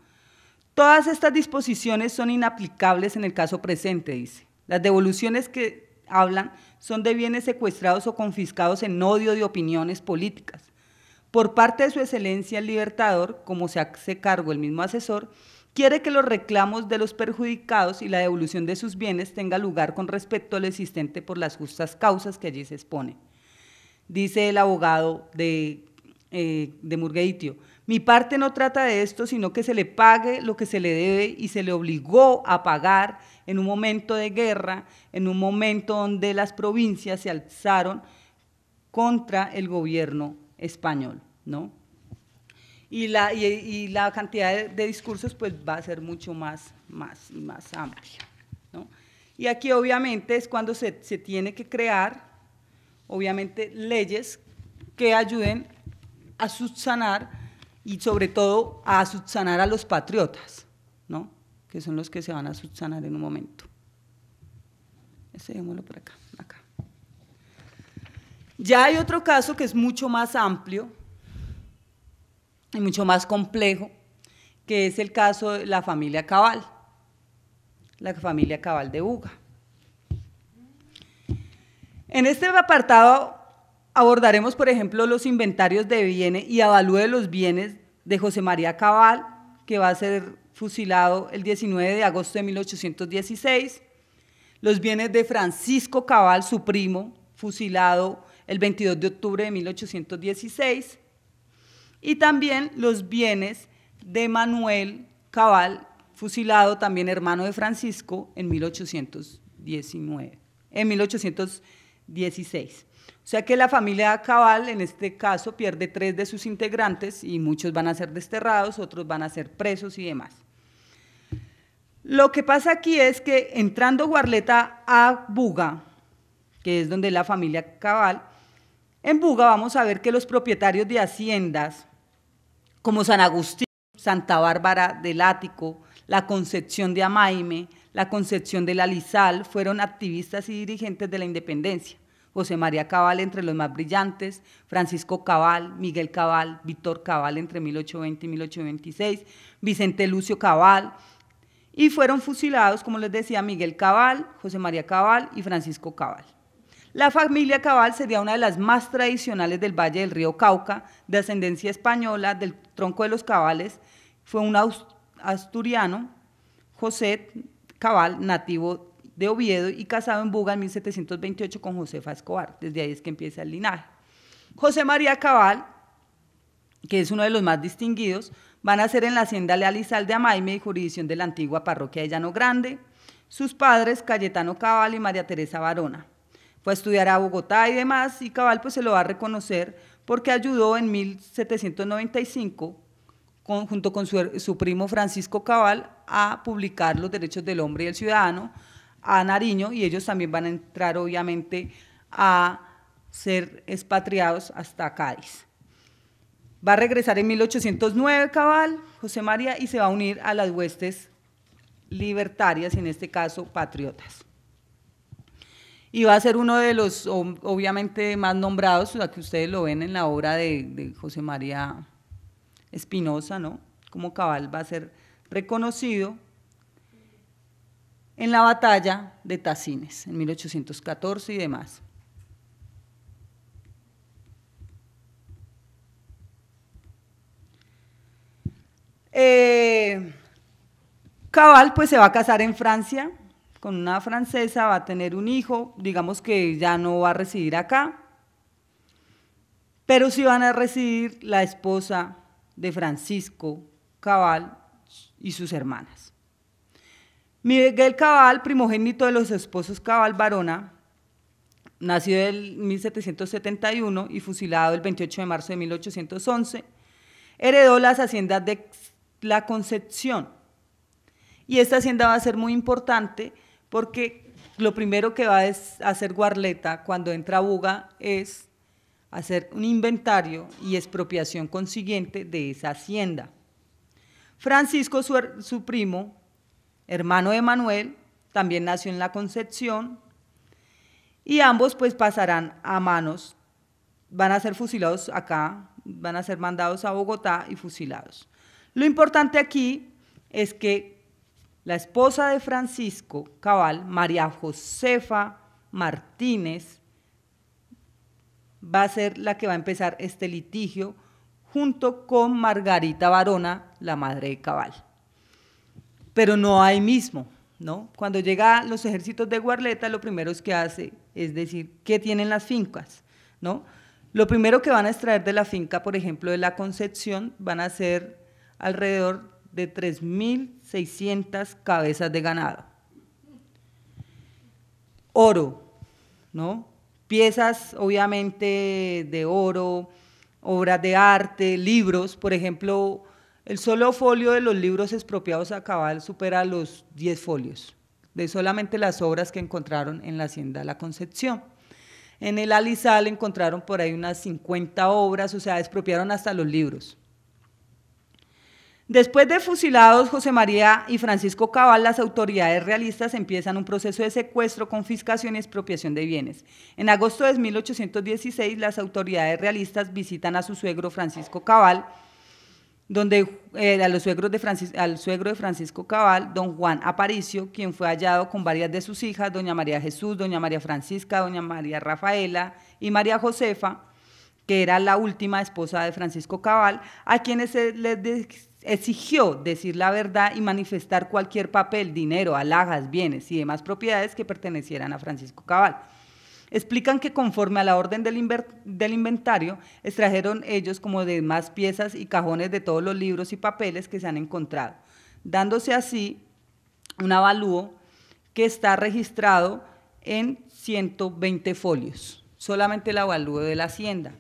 Todas estas disposiciones son inaplicables en el caso presente, dice. Las devoluciones que hablan son de bienes secuestrados o confiscados en odio de opiniones políticas. Por parte de su excelencia el libertador, como se hace cargo el mismo asesor, quiere que los reclamos de los perjudicados y la devolución de sus bienes tenga lugar con respecto al existente por las justas causas que allí se expone. Dice el abogado de eh, de Murgueitio. Mi parte no trata de esto, sino que se le pague lo que se le debe y se le obligó a pagar en un momento de guerra, en un momento donde las provincias se alzaron contra el gobierno español, ¿no? Y la, cantidad de, discursos pues va a ser mucho más, más más amplia, ¿no? Y aquí obviamente es cuando se, se tiene que crear, obviamente, leyes que ayuden a subsanar y sobre todo a subsanar a los patriotas, ¿no? que son los que se van a subsanar en un momento. Ese por acá, acá. Ya hay otro caso que es mucho más amplio y mucho más complejo, que es el caso de la familia Cabal, la familia Cabal de Uga. En este apartado Abordaremos, por ejemplo, los inventarios de bienes y avalúe los bienes de José María Cabal, que va a ser fusilado el 19 de agosto de 1816. Los bienes de Francisco Cabal, su primo, fusilado el 22 de octubre de 1816. Y también los bienes de Manuel Cabal, fusilado también hermano de Francisco en 1819, en 1816. O sea que la familia cabal, en este caso, pierde tres de sus integrantes y muchos van a ser desterrados, otros van a ser presos y demás. Lo que pasa aquí es que entrando Guarleta a Buga, que es donde la familia cabal, en Buga vamos a ver que los propietarios de haciendas, como San Agustín, Santa Bárbara del Ático, la Concepción de Amaime, la Concepción de la Lizal, fueron activistas y dirigentes de la independencia. José María Cabal entre los más brillantes, Francisco Cabal, Miguel Cabal, Víctor Cabal entre 1820 y 1826, Vicente Lucio Cabal, y fueron fusilados, como les decía, Miguel Cabal, José María Cabal y Francisco Cabal. La familia Cabal sería una de las más tradicionales del Valle del Río Cauca, de ascendencia española, del tronco de los Cabales. Fue un asturiano, José Cabal, nativo de Oviedo y casado en Buga en 1728 con Josefa Escobar. Desde ahí es que empieza el linaje. José María Cabal, que es uno de los más distinguidos, van a ser en la hacienda Lealizal de Amaime y jurisdicción de la antigua parroquia de Llano Grande. Sus padres, Cayetano Cabal y María Teresa Barona. Fue a estudiar a Bogotá y demás, y Cabal pues se lo va a reconocer porque ayudó en 1795, junto con su, primo Francisco Cabal, a publicar Los Derechos del Hombre y del Ciudadano, a Nariño y ellos también van a entrar obviamente a ser expatriados hasta Cádiz. Va a regresar en 1809 Cabal, José María, y se va a unir a las huestes libertarias, en este caso patriotas. Y va a ser uno de los, obviamente, más nombrados, o que ustedes lo ven en la obra de, de José María Espinosa, ¿no? Como Cabal va a ser reconocido en la batalla de Tacines en 1814 y demás. Eh, Cabal pues se va a casar en Francia con una francesa, va a tener un hijo, digamos que ya no va a residir acá, pero sí van a residir la esposa de Francisco Cabal y sus hermanas. Miguel Cabal, primogénito de los esposos Cabal Barona, nació en 1771 y fusilado el 28 de marzo de 1811, heredó las haciendas de la Concepción. Y esta hacienda va a ser muy importante porque lo primero que va a hacer Guarleta cuando entra a Buga es hacer un inventario y expropiación consiguiente de esa hacienda. Francisco, su primo, hermano de Manuel, también nació en la Concepción, y ambos pues pasarán a manos, van a ser fusilados acá, van a ser mandados a Bogotá y fusilados. Lo importante aquí es que la esposa de Francisco Cabal, María Josefa Martínez, va a ser la que va a empezar este litigio junto con Margarita Barona, la madre de Cabal pero no hay mismo. ¿no? Cuando llega los ejércitos de Guarleta, lo primero es que hace es decir, ¿qué tienen las fincas? ¿no? Lo primero que van a extraer de la finca, por ejemplo, de la Concepción, van a ser alrededor de 3.600 cabezas de ganado. Oro, ¿no? Piezas, obviamente, de oro, obras de arte, libros, por ejemplo, el solo folio de los libros expropiados a cabal supera los 10 folios, de solamente las obras que encontraron en la hacienda La Concepción. En el Alisal encontraron por ahí unas 50 obras, o sea, expropiaron hasta los libros. Después de fusilados José María y Francisco Cabal, las autoridades realistas empiezan un proceso de secuestro, confiscación y expropiación de bienes. En agosto de 1816, las autoridades realistas visitan a su suegro Francisco Cabal donde eh, los suegros de al suegro de Francisco Cabal, don Juan Aparicio, quien fue hallado con varias de sus hijas, doña María Jesús, doña María Francisca, doña María Rafaela y María Josefa, que era la última esposa de Francisco Cabal, a quienes se les exigió decir la verdad y manifestar cualquier papel, dinero, alhajas, bienes y demás propiedades que pertenecieran a Francisco Cabal explican que conforme a la orden del, inventario, extrajeron ellos como demás piezas y cajones de todos los libros y papeles que se han encontrado, dándose así un avalúo que está registrado en 120 folios, solamente el avalúo de la hacienda.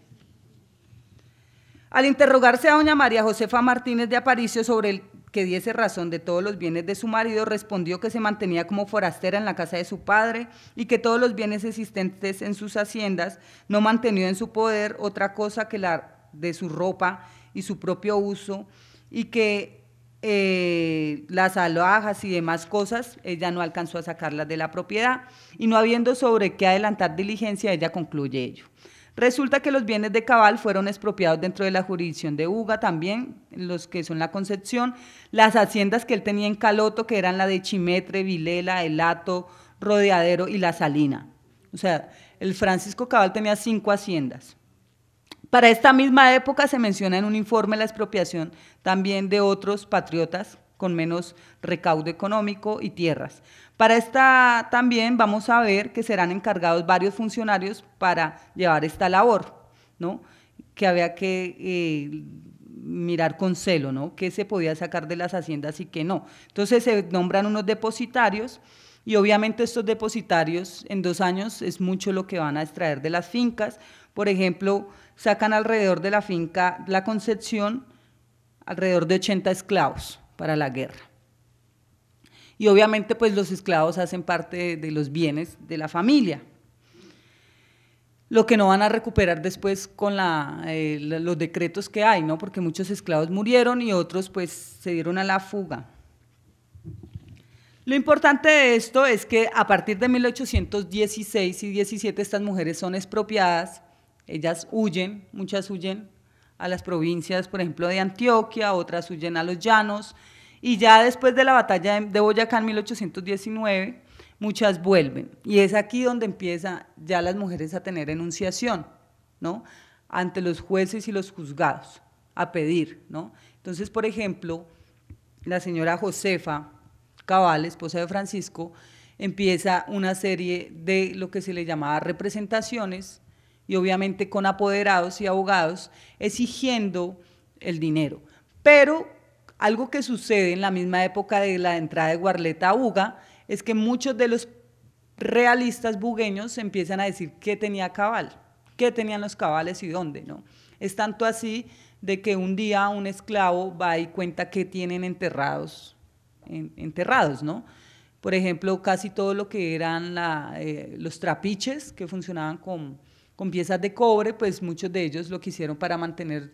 Al interrogarse a doña María Josefa Martínez de Aparicio sobre el que diese razón de todos los bienes de su marido, respondió que se mantenía como forastera en la casa de su padre y que todos los bienes existentes en sus haciendas no mantenía en su poder otra cosa que la de su ropa y su propio uso y que eh, las alhajas y demás cosas ella no alcanzó a sacarlas de la propiedad y no habiendo sobre qué adelantar diligencia ella concluye ello. Resulta que los bienes de Cabal fueron expropiados dentro de la jurisdicción de Uga también, los que son la Concepción, las haciendas que él tenía en Caloto, que eran la de Chimetre, Vilela, Elato, Rodeadero y La Salina. O sea, el Francisco Cabal tenía cinco haciendas. Para esta misma época se menciona en un informe la expropiación también de otros patriotas con menos recaudo económico y tierras. Para esta también vamos a ver que serán encargados varios funcionarios para llevar esta labor, ¿no? Que había que eh, mirar con celo, ¿no? Qué se podía sacar de las haciendas y qué no. Entonces se nombran unos depositarios y obviamente estos depositarios en dos años es mucho lo que van a extraer de las fincas. Por ejemplo, sacan alrededor de la finca La Concepción alrededor de 80 esclavos para la guerra y obviamente pues los esclavos hacen parte de los bienes de la familia lo que no van a recuperar después con eh, los decretos que hay, ¿no? Porque muchos esclavos murieron y otros pues se dieron a la fuga. Lo importante de esto es que a partir de 1816 y 17 estas mujeres son expropiadas, ellas huyen, muchas huyen a las provincias, por ejemplo, de Antioquia, otras huyen a los llanos, y ya después de la batalla de Boyacá en 1819, muchas vuelven. Y es aquí donde empieza ya las mujeres a tener enunciación, ¿no? Ante los jueces y los juzgados, a pedir, ¿no? Entonces, por ejemplo, la señora Josefa Cabal, esposa de Francisco, empieza una serie de lo que se le llamaba representaciones y obviamente con apoderados y abogados exigiendo el dinero. Pero algo que sucede en la misma época de la entrada de Guarleta a Buga es que muchos de los realistas bugueños empiezan a decir qué tenía cabal, qué tenían los cabales y dónde, ¿no? Es tanto así de que un día un esclavo va y cuenta qué tienen enterrados, enterrados, ¿no? Por ejemplo, casi todo lo que eran eh, los trapiches que funcionaban con, con piezas de cobre, pues muchos de ellos lo quisieron para mantener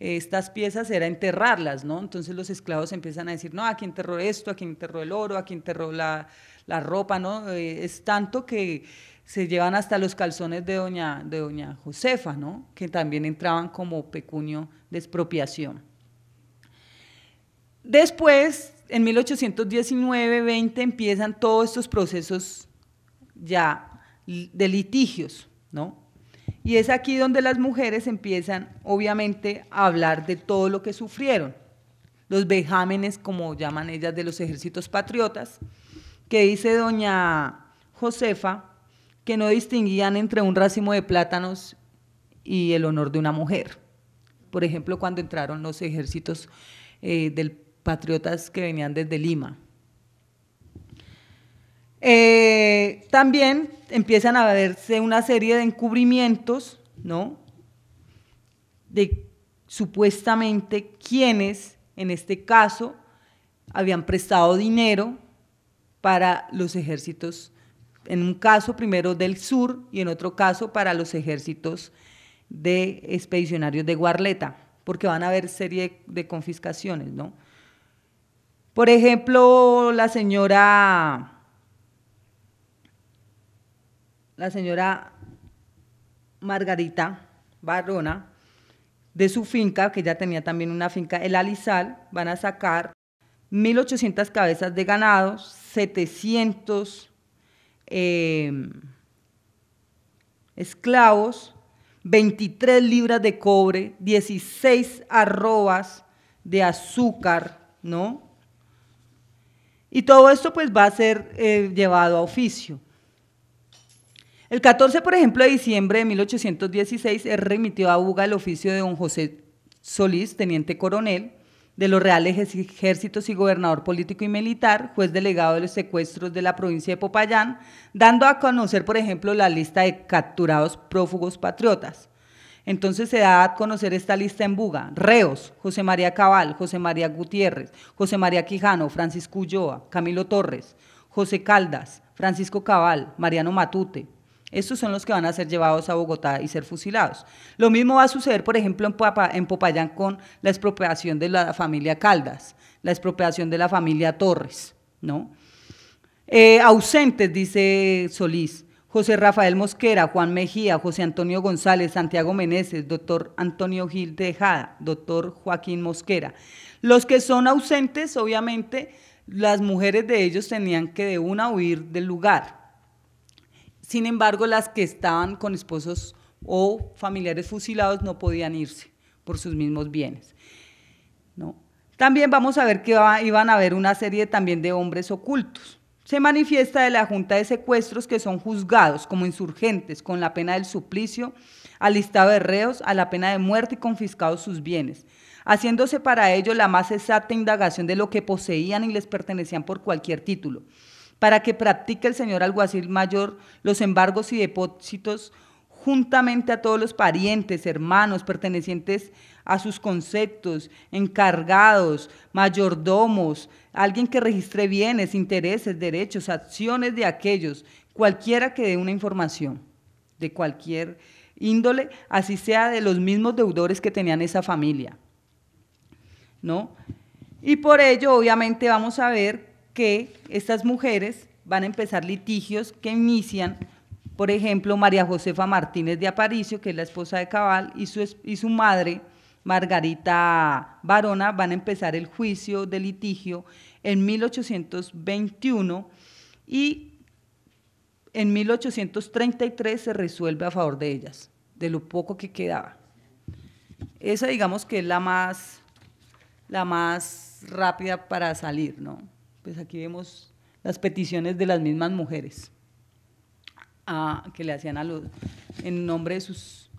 estas piezas era enterrarlas, ¿no? Entonces los esclavos empiezan a decir, no, a aquí enterró esto, a aquí enterró el oro, a aquí enterró la, la ropa, ¿no? Eh, es tanto que se llevan hasta los calzones de doña, de doña Josefa, ¿no? Que también entraban como pecunio de expropiación. Después, en 1819-20, empiezan todos estos procesos ya de litigios, ¿no? Y es aquí donde las mujeres empiezan, obviamente, a hablar de todo lo que sufrieron. Los vejámenes, como llaman ellas, de los ejércitos patriotas, que dice doña Josefa, que no distinguían entre un racimo de plátanos y el honor de una mujer. Por ejemplo, cuando entraron los ejércitos eh, del patriotas que venían desde Lima, eh, también empiezan a verse una serie de encubrimientos, ¿no? De supuestamente quienes, en este caso, habían prestado dinero para los ejércitos, en un caso primero del sur y en otro caso para los ejércitos de expedicionarios de Guarleta, porque van a haber serie de confiscaciones, ¿no? Por ejemplo, la señora la señora Margarita Barrona de su finca, que ya tenía también una finca, el Alizal, van a sacar 1.800 cabezas de ganado, 700 em, esclavos, 23 libras de cobre, 16 arrobas de azúcar, ¿no? Y todo esto pues va a ser eh, llevado a oficio. El 14, por ejemplo, de diciembre de 1816, es remitió a Buga el oficio de don José Solís, teniente coronel de los reales ejércitos y gobernador político y militar, juez delegado de los secuestros de la provincia de Popayán, dando a conocer, por ejemplo, la lista de capturados prófugos patriotas. Entonces se da a conocer esta lista en Buga. Reos, José María Cabal, José María Gutiérrez, José María Quijano, Francisco Ulloa, Camilo Torres, José Caldas, Francisco Cabal, Mariano Matute, estos son los que van a ser llevados a Bogotá y ser fusilados. Lo mismo va a suceder, por ejemplo, en, Popayán con la expropiación de la familia Caldas, la expropiación de la familia Torres, ¿no? Eh, ausentes, dice Solís. José Rafael Mosquera, Juan Mejía, José Antonio González, Santiago Meneses, doctor Antonio Gil Dejada, doctor Joaquín Mosquera. Los que son ausentes, obviamente, las mujeres de ellos tenían que de una huir del lugar sin embargo, las que estaban con esposos o familiares fusilados no podían irse por sus mismos bienes. También vamos a ver que iban a haber una serie también de hombres ocultos. Se manifiesta de la Junta de Secuestros que son juzgados como insurgentes con la pena del suplicio, alistados de reos, a la pena de muerte y confiscados sus bienes, haciéndose para ello la más exacta indagación de lo que poseían y les pertenecían por cualquier título para que practique el señor alguacil mayor los embargos y depósitos juntamente a todos los parientes, hermanos, pertenecientes a sus conceptos, encargados, mayordomos, alguien que registre bienes, intereses, derechos, acciones de aquellos, cualquiera que dé una información de cualquier índole, así sea de los mismos deudores que tenían esa familia. ¿No? Y por ello, obviamente, vamos a ver que estas mujeres van a empezar litigios que inician, por ejemplo, María Josefa Martínez de Aparicio, que es la esposa de Cabal, y su, madre, Margarita Barona, van a empezar el juicio de litigio en 1821 y en 1833 se resuelve a favor de ellas, de lo poco que quedaba. Esa digamos que es la más, la más rápida para salir, ¿no? pues aquí vemos las peticiones de las mismas mujeres que le hacían a los, en nombre de sus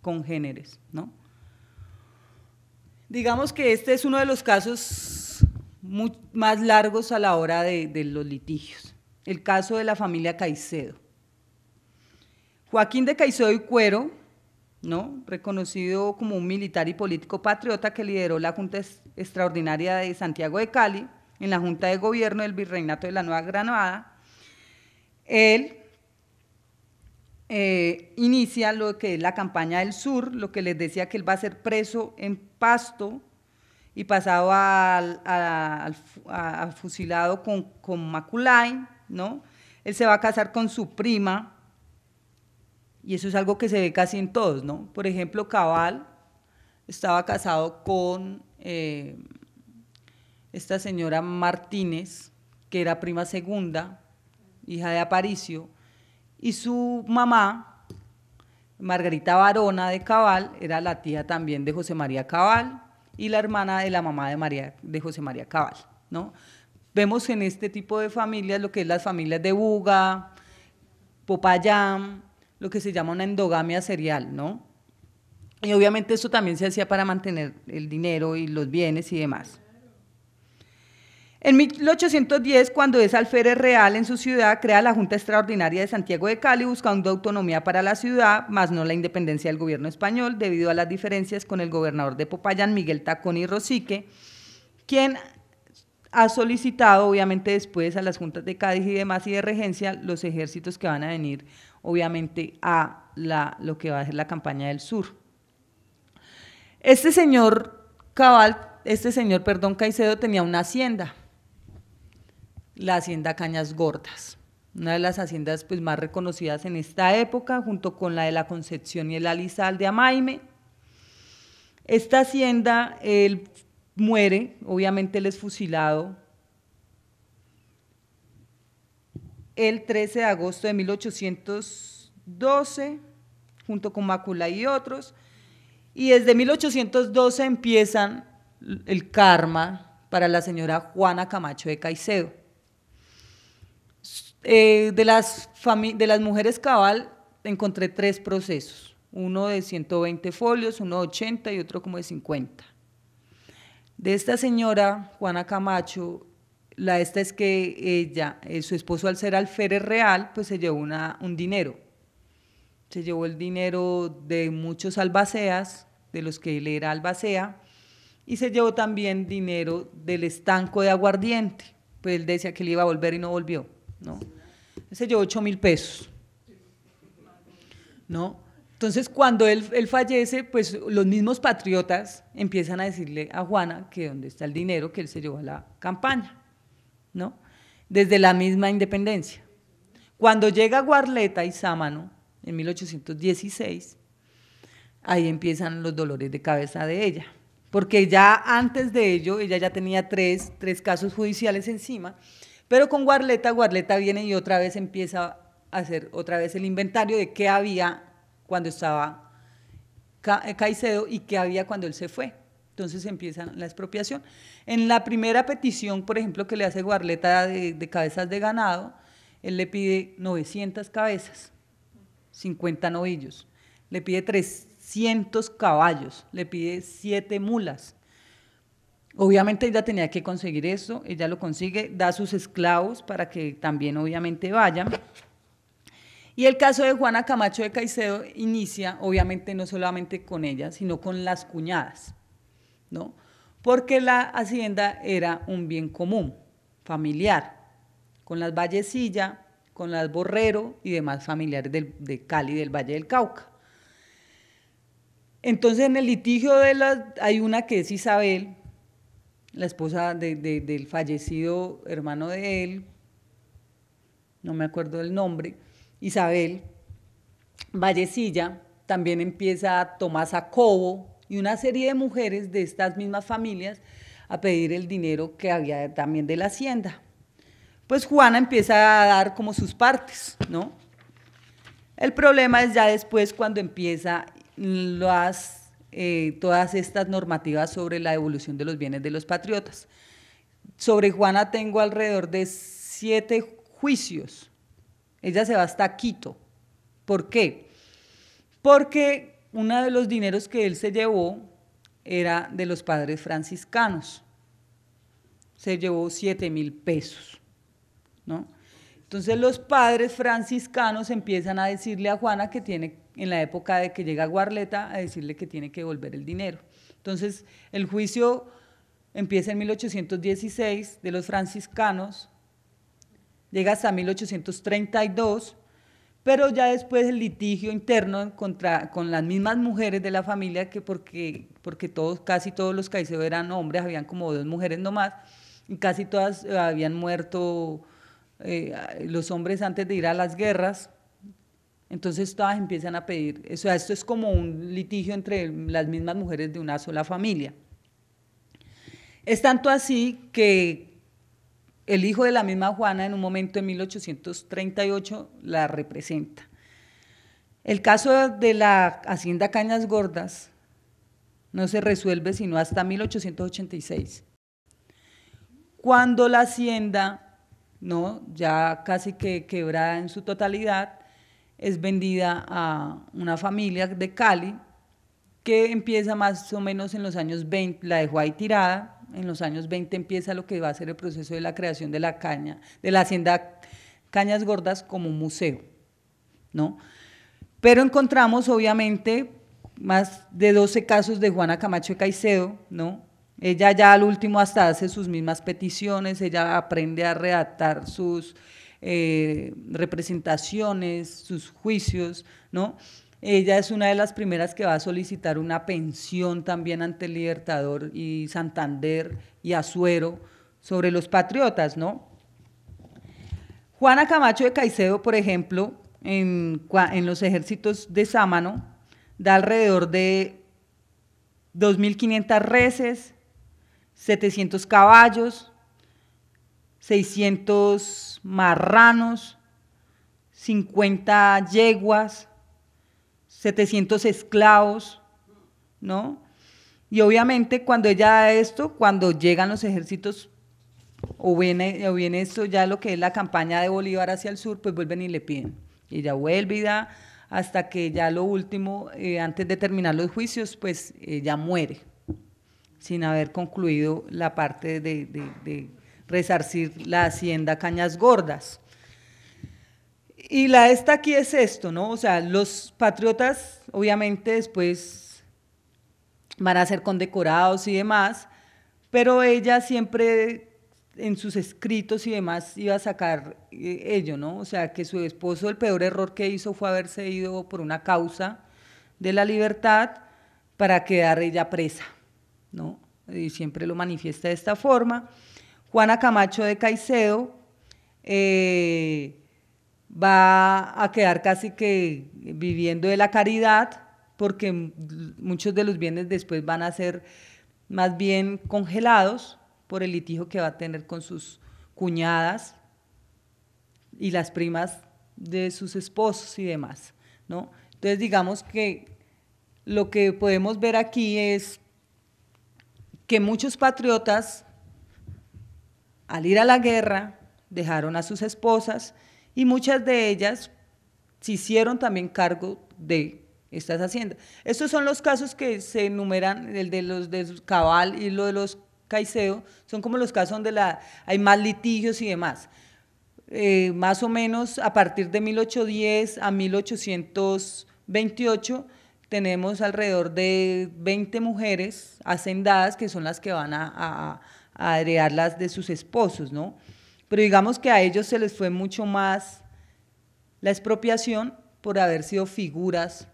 congéneres, ¿no? Digamos que este es uno de los casos más largos a la hora de los litigios, el caso de la familia Caicedo. Joaquín de Caicedo y Cuero ¿no? reconocido como un militar y político patriota que lideró la Junta Extraordinaria de Santiago de Cali en la Junta de Gobierno del Virreinato de la Nueva Granada. Él eh, inicia lo que es la campaña del sur, lo que les decía que él va a ser preso en Pasto y pasado al, a, fusilado con, con Maculay, ¿no? Él se va a casar con su prima, y eso es algo que se ve casi en todos, ¿no? Por ejemplo, Cabal estaba casado con eh, esta señora Martínez, que era prima segunda, hija de Aparicio, y su mamá, Margarita Barona de Cabal, era la tía también de José María Cabal y la hermana de la mamá de, María, de José María Cabal, ¿no? Vemos en este tipo de familias lo que es las familias de Buga, Popayán, lo que se llama una endogamia serial, ¿no? Y obviamente esto también se hacía para mantener el dinero y los bienes y demás. En 1810, cuando es alférez real en su ciudad, crea la Junta Extraordinaria de Santiago de Cali buscando autonomía para la ciudad, más no la independencia del gobierno español, debido a las diferencias con el gobernador de Popayán, Miguel Tacón y Rosique, quien ha solicitado, obviamente después, a las juntas de Cádiz y demás y de Regencia, los ejércitos que van a venir obviamente a la, lo que va a ser la campaña del sur. Este señor Cabal, este señor, perdón, Caicedo tenía una hacienda, la hacienda Cañas Gordas, una de las haciendas pues, más reconocidas en esta época, junto con la de la Concepción y el Alizal de Amaime. Esta hacienda, él muere, obviamente él es fusilado el 13 de agosto de 1812, junto con Macula y otros. Y desde 1812 empiezan el karma para la señora Juana Camacho de Caicedo. Eh, de, las de las mujeres cabal encontré tres procesos, uno de 120 folios, uno de 80 y otro como de 50. De esta señora, Juana Camacho, la esta es que ella, eh, su esposo al ser alférez real, pues se llevó un dinero. Se llevó el dinero de muchos albaceas, de los que él era albacea, y se llevó también dinero del estanco de aguardiente. Pues él decía que le iba a volver y no volvió, ¿no? Se llevó ocho mil pesos, ¿no? Entonces, cuando él, él, fallece, pues los mismos patriotas empiezan a decirle a Juana que dónde está el dinero que él se llevó a la campaña. Desde la misma independencia. Cuando llega Guarleta y Sámano en 1816, ahí empiezan los dolores de cabeza de ella, porque ya antes de ello, ella ya tenía tres, tres casos judiciales encima, pero con Guarleta, Guarleta viene y otra vez empieza a hacer otra vez el inventario de qué había cuando estaba Caicedo y qué había cuando él se fue. Entonces empieza la expropiación. En la primera petición, por ejemplo, que le hace Guarleta de, cabezas de ganado, él le pide 900 cabezas, 50 novillos, le pide 300 caballos, le pide 7 mulas. Obviamente ella tenía que conseguir eso, ella lo consigue, da a sus esclavos para que también obviamente vayan. Y el caso de Juana Camacho de Caicedo inicia obviamente no solamente con ella, sino con las cuñadas. Porque la hacienda era un bien común, familiar, con las Vallecilla, con las Borrero y demás familiares de Cali, del Valle del Cauca. Entonces en el litigio de hay una que es Isabel, la esposa del fallecido hermano de él, no me acuerdo del nombre, Isabel Vallecilla, también empieza Tomás Acobo, y una serie de mujeres de estas mismas familias a pedir el dinero que había también de la hacienda. Pues Juana empieza a dar como sus partes, ¿no? El problema es ya después cuando empieza las, eh, todas estas normativas sobre la evolución de los bienes de los patriotas. Sobre Juana tengo alrededor de siete juicios. Ella se va hasta Quito. ¿Por qué? Porque uno de los dineros que él se llevó era de los padres franciscanos. Se llevó 7 mil pesos, ¿no? Entonces los padres franciscanos empiezan a decirle a Juana que tiene, en la época de que llega a Guarleta, a decirle que tiene que devolver el dinero. Entonces el juicio empieza en 1816 de los franciscanos, llega hasta 1832 pero ya después el litigio interno contra, con las mismas mujeres de la familia, que porque, porque todos, casi todos los Caicedo eran hombres, habían como dos mujeres nomás, y casi todas eh, habían muerto eh, los hombres antes de ir a las guerras. Entonces todas empiezan a pedir, o sea, esto es como un litigio entre las mismas mujeres de una sola familia. Es tanto así que el hijo de la misma Juana en un momento en 1838 la representa. El caso de la Hacienda Cañas Gordas no se resuelve sino hasta 1886. Cuando la hacienda, ¿no? ya casi que quebrada en su totalidad, es vendida a una familia de Cali que empieza más o menos en los años 20, la dejó ahí tirada, en los años 20 empieza lo que va a ser el proceso de la creación de la caña, de la hacienda Cañas Gordas como museo, ¿no? Pero encontramos, obviamente, más de 12 casos de Juana Camacho de Caicedo, ¿no? Ella ya al último hasta hace sus mismas peticiones, ella aprende a redactar sus eh, representaciones, sus juicios, ¿no? Ella es una de las primeras que va a solicitar una pensión también ante Libertador y Santander y Azuero sobre los patriotas, ¿no? Juana Camacho de Caicedo, por ejemplo, en, en los ejércitos de Sámano, da alrededor de 2.500 reses, 700 caballos, 600 marranos, 50 yeguas, 700 esclavos, ¿no? Y obviamente cuando ella da esto, cuando llegan los ejércitos o viene, o viene esto ya lo que es la campaña de Bolívar hacia el sur, pues vuelven y le piden. Y ella vuelve y da hasta que ya lo último, eh, antes de terminar los juicios, pues ella eh, muere, sin haber concluido la parte de, de resarcir la hacienda Cañas Gordas. Y la esta aquí es esto, ¿no? O sea, los patriotas obviamente después van a ser condecorados y demás, pero ella siempre en sus escritos y demás iba a sacar eh, ello, ¿no? O sea, que su esposo el peor error que hizo fue haberse ido por una causa de la libertad para quedar ella presa, ¿no? Y siempre lo manifiesta de esta forma. Juana Camacho de Caicedo, eh, va a quedar casi que viviendo de la caridad, porque muchos de los bienes después van a ser más bien congelados por el litigio que va a tener con sus cuñadas y las primas de sus esposos y demás, ¿no? Entonces digamos que lo que podemos ver aquí es que muchos patriotas al ir a la guerra dejaron a sus esposas, y muchas de ellas se hicieron también cargo de estas haciendas. Estos son los casos que se enumeran, el de los de Cabal y lo de los Caicedo, son como los casos donde la, hay más litigios y demás. Eh, más o menos a partir de 1810 a 1828 tenemos alrededor de 20 mujeres hacendadas que son las que van a, a, a heredarlas de sus esposos, ¿no? Pero digamos que a ellos se les fue mucho más la expropiación por haber sido figuras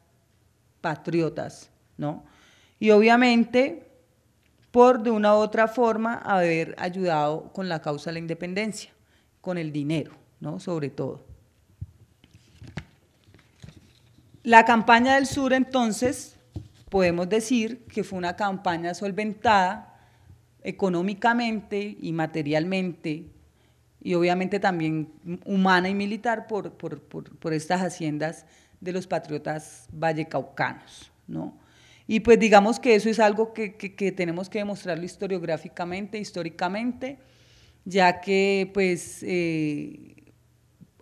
patriotas, ¿no? Y obviamente por de una u otra forma haber ayudado con la causa de la independencia, con el dinero, ¿no? Sobre todo. La campaña del sur entonces podemos decir que fue una campaña solventada económicamente y materialmente y obviamente también humana y militar por, por, por, por estas haciendas de los patriotas vallecaucanos, ¿no? Y pues digamos que eso es algo que, que, tenemos que demostrarlo historiográficamente, históricamente, ya que pues eh,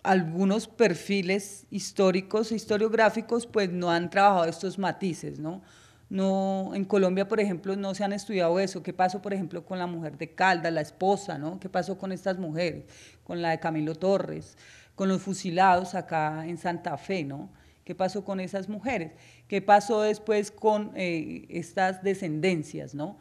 algunos perfiles históricos, e historiográficos, pues no han trabajado estos matices, ¿no? No, en Colombia, por ejemplo, no se han estudiado eso. ¿Qué pasó, por ejemplo, con la mujer de Calda, la esposa, ¿no? ¿Qué pasó con estas mujeres? Con la de Camilo Torres, con los fusilados acá en Santa Fe, ¿no? ¿Qué pasó con esas mujeres? ¿Qué pasó después con eh, estas descendencias, ¿no?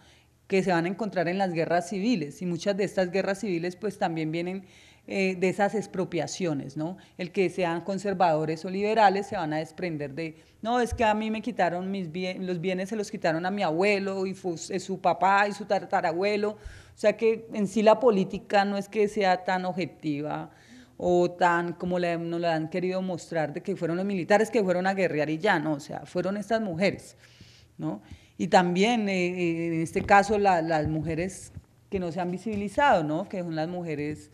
Que se van a encontrar en las guerras civiles. Y muchas de estas guerras civiles, pues también vienen eh, de esas expropiaciones, ¿no? El que sean conservadores o liberales se van a desprender de, no, es que a mí me quitaron mis bien, los bienes se los quitaron a mi abuelo y fue eh, su papá y su tatarabuelo. O sea que en sí la política no es que sea tan objetiva o tan como le, nos la han querido mostrar de que fueron los militares que fueron a guerrear y ya, no, o sea, fueron estas mujeres, ¿no? Y también eh, en este caso las mujeres que no se han visibilizado, ¿no? Que son las mujeres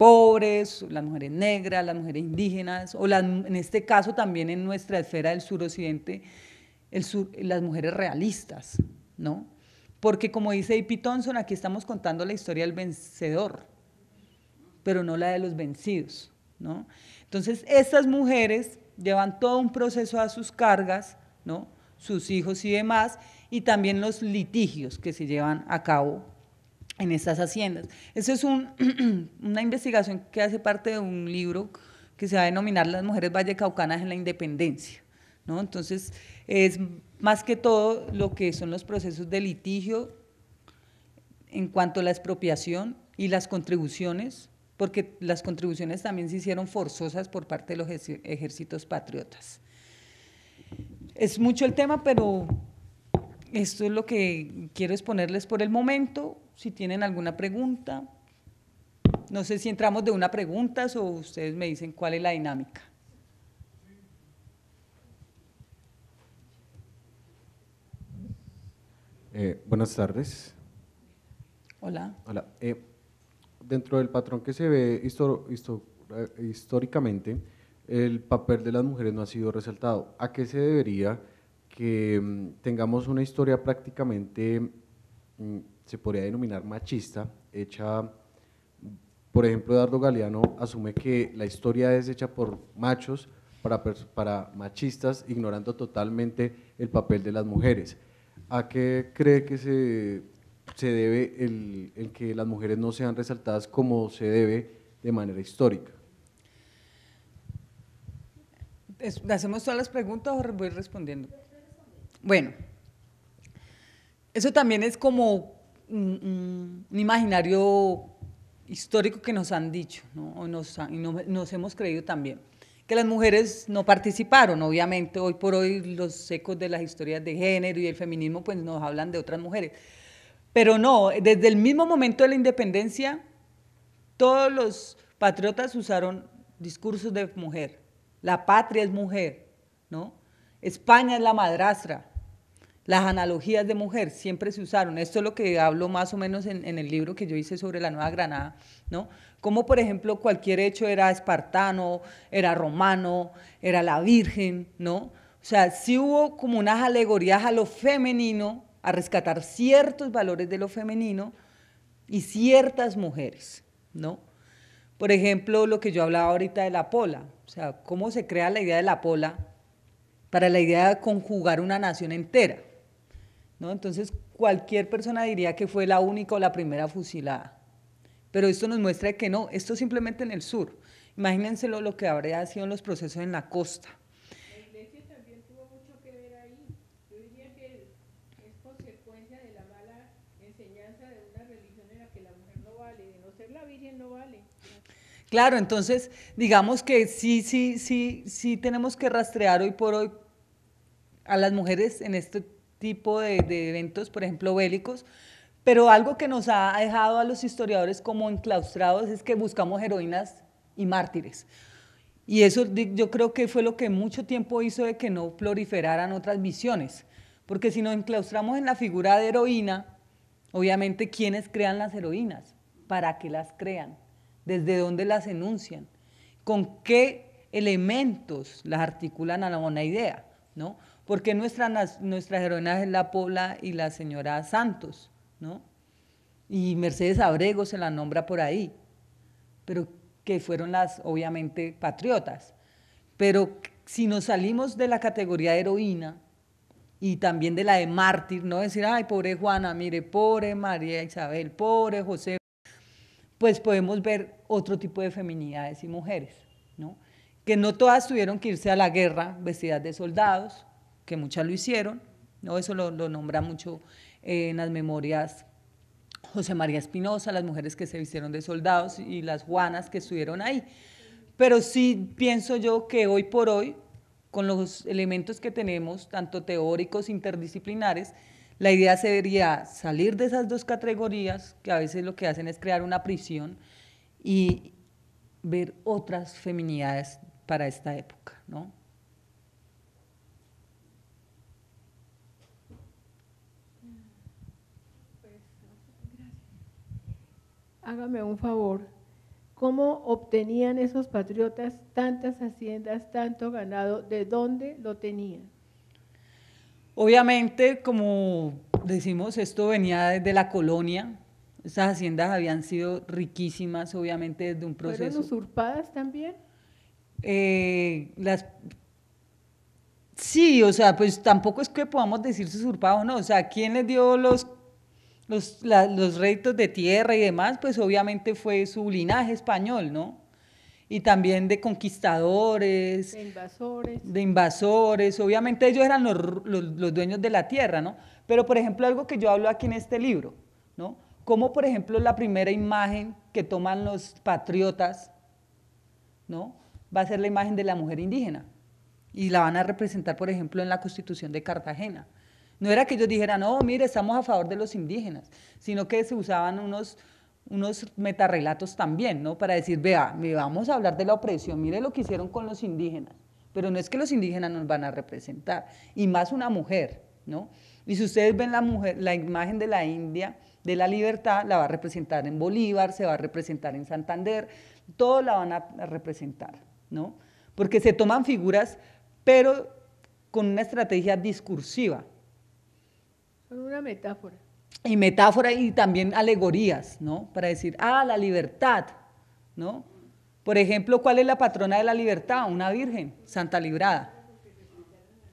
pobres, las mujeres negras, las mujeres indígenas, o las, en este caso también en nuestra esfera del suroccidente, el las mujeres realistas, ¿no? Porque como dice E.P. Thompson, aquí estamos contando la historia del vencedor, pero no la de los vencidos, ¿no? Entonces, estas mujeres llevan todo un proceso a sus cargas, ¿no? Sus hijos y demás, y también los litigios que se llevan a cabo en estas haciendas. Esa es una investigación que hace parte de un libro que se va a denominar Las mujeres vallecaucanas en la independencia. Entonces, es más que todo lo que son los procesos de litigio en cuanto a la expropiación y las contribuciones, porque las contribuciones también se hicieron forzosas por parte de los ejércitos patriotas. Es mucho el tema, pero esto es lo que quiero exponerles por el momento si tienen alguna pregunta. No sé si entramos de una pregunta o ustedes me dicen cuál es la dinámica.
Eh, buenas tardes. Hola. Hola. Eh, dentro del patrón que se ve eh, históricamente, el papel de las mujeres no ha sido resaltado. ¿A qué se debería que mm, tengamos una historia prácticamente mm, se podría denominar machista, hecha, por ejemplo, Dardo Galeano asume que la historia es hecha por machos para, para machistas, ignorando totalmente el papel de las mujeres. ¿A qué cree que se, debe el, el que las mujeres no sean resaltadas como se debe de manera histórica?
¿Hacemos todas las preguntas o voy respondiendo? Bueno, eso también es como un, imaginario histórico que nos han dicho nos, y nos hemos creído también que las mujeres no participaron. Obviamente, hoy por hoy los ecos de las historias de género y el feminismo pues nos hablan de otras mujeres. Pero no, desde el mismo momento de la independencia, todos los patriotas usaron discursos de mujer. La patria es mujer, ¿no? España es la madrastra las analogías de mujer siempre se usaron. Esto es lo que hablo más o menos en, el libro que yo hice sobre la Nueva Granada, ¿no? Como por ejemplo cualquier hecho era espartano, era romano, era la Virgen, ¿no? O sea, sí hubo como unas alegorías a lo femenino, a rescatar ciertos valores de lo femenino y ciertas mujeres, ¿no? Por ejemplo, lo que yo hablaba ahorita de la pola, o sea, cómo se crea la idea de la pola para la idea de conjugar una nación entera, ¿no? Entonces, cualquier persona diría que fue la única o la primera fusilada. Pero esto nos muestra que no, esto simplemente en el sur. Imagínenselo lo que habría sido en los procesos en la costa.
La iglesia también tuvo mucho que ver ahí. Yo diría que es consecuencia de la mala enseñanza de una religión en la que
la mujer no vale, de no ser la virgen no vale. Claro, entonces digamos que sí, sí, sí, sí tenemos que rastrear hoy por hoy a las mujeres en este tipo de, eventos, por ejemplo, bélicos. Pero algo que nos ha dejado a los historiadores como enclaustrados es que buscamos heroínas y mártires. Y eso yo creo que fue lo que mucho tiempo hizo de que no proliferaran otras visiones. Porque si nos enclaustramos en la figura de heroína, obviamente, ¿quiénes crean las heroínas? ¿Para qué las crean? ¿Desde dónde las enuncian? ¿Con qué elementos las articulan a la buena idea? ¿no? porque nuestra, nuestra heroína es la Pola y la señora Santos, ¿no? Y Mercedes Abrego se la nombra por ahí, pero que fueron las, obviamente, patriotas. Pero si nos salimos de la categoría de heroína y también de la de mártir, no decir, ay, pobre Juana, mire, pobre María Isabel, pobre José, pues podemos ver otro tipo de feminidades y mujeres, ¿no? Que no todas tuvieron que irse a la guerra vestidas de soldados, que muchas lo hicieron, ¿no? eso lo, nombra mucho eh, en las memorias José María Espinosa, las mujeres que se vistieron de soldados y las Juanas que estuvieron ahí. Pero sí pienso yo que hoy por hoy, con los elementos que tenemos, tanto teóricos, interdisciplinares, la idea sería salir de esas dos categorías, que a veces lo que hacen es crear una prisión, y ver otras feminidades para esta época, ¿no?
hágame un favor, ¿cómo obtenían esos patriotas tantas haciendas, tanto ganado? ¿De dónde lo tenían?
Obviamente, como decimos, esto venía desde la colonia. Esas haciendas habían sido riquísimas, obviamente, desde un proceso. ¿Fueron
usurpadas también?
Eh, las Sí, o sea, pues tampoco es que podamos decir usurpado o no. O sea, ¿quién les dio los los, la, de tierra y demás, pues obviamente fue su linaje español, ¿no? Y también de conquistadores. De invasores. Obviamente ellos eran los, los dueños de la tierra, ¿no? Pero, por ejemplo, algo que yo hablo aquí en este libro, ¿no? Como, por ejemplo, la primera imagen que toman los patriotas, ¿no? Va a ser la imagen de la mujer indígena. Y la van a representar, por ejemplo, en la Constitución de Cartagena. No era que ellos dijeran, no, mire, estamos a favor de los indígenas, sino que se usaban unos, unos metarrelatos también, ¿no? Para decir, vea, vamos a hablar de la opresión, mire lo que hicieron con los indígenas. Pero no es que los indígenas nos van a representar, y más una mujer, ¿no? Y si ustedes ven la, mujer, la imagen de la India, de la libertad, la va a representar en Bolívar, se va a representar en Santander, todos la van a representar, ¿no? Porque se toman figuras, pero con una estrategia discursiva,
una metáfora.
Y metáfora y también alegorías, ¿no? Para decir, ah, la libertad, ¿no? Por ejemplo, ¿cuál es la patrona de la libertad? Una virgen, Santa Librada,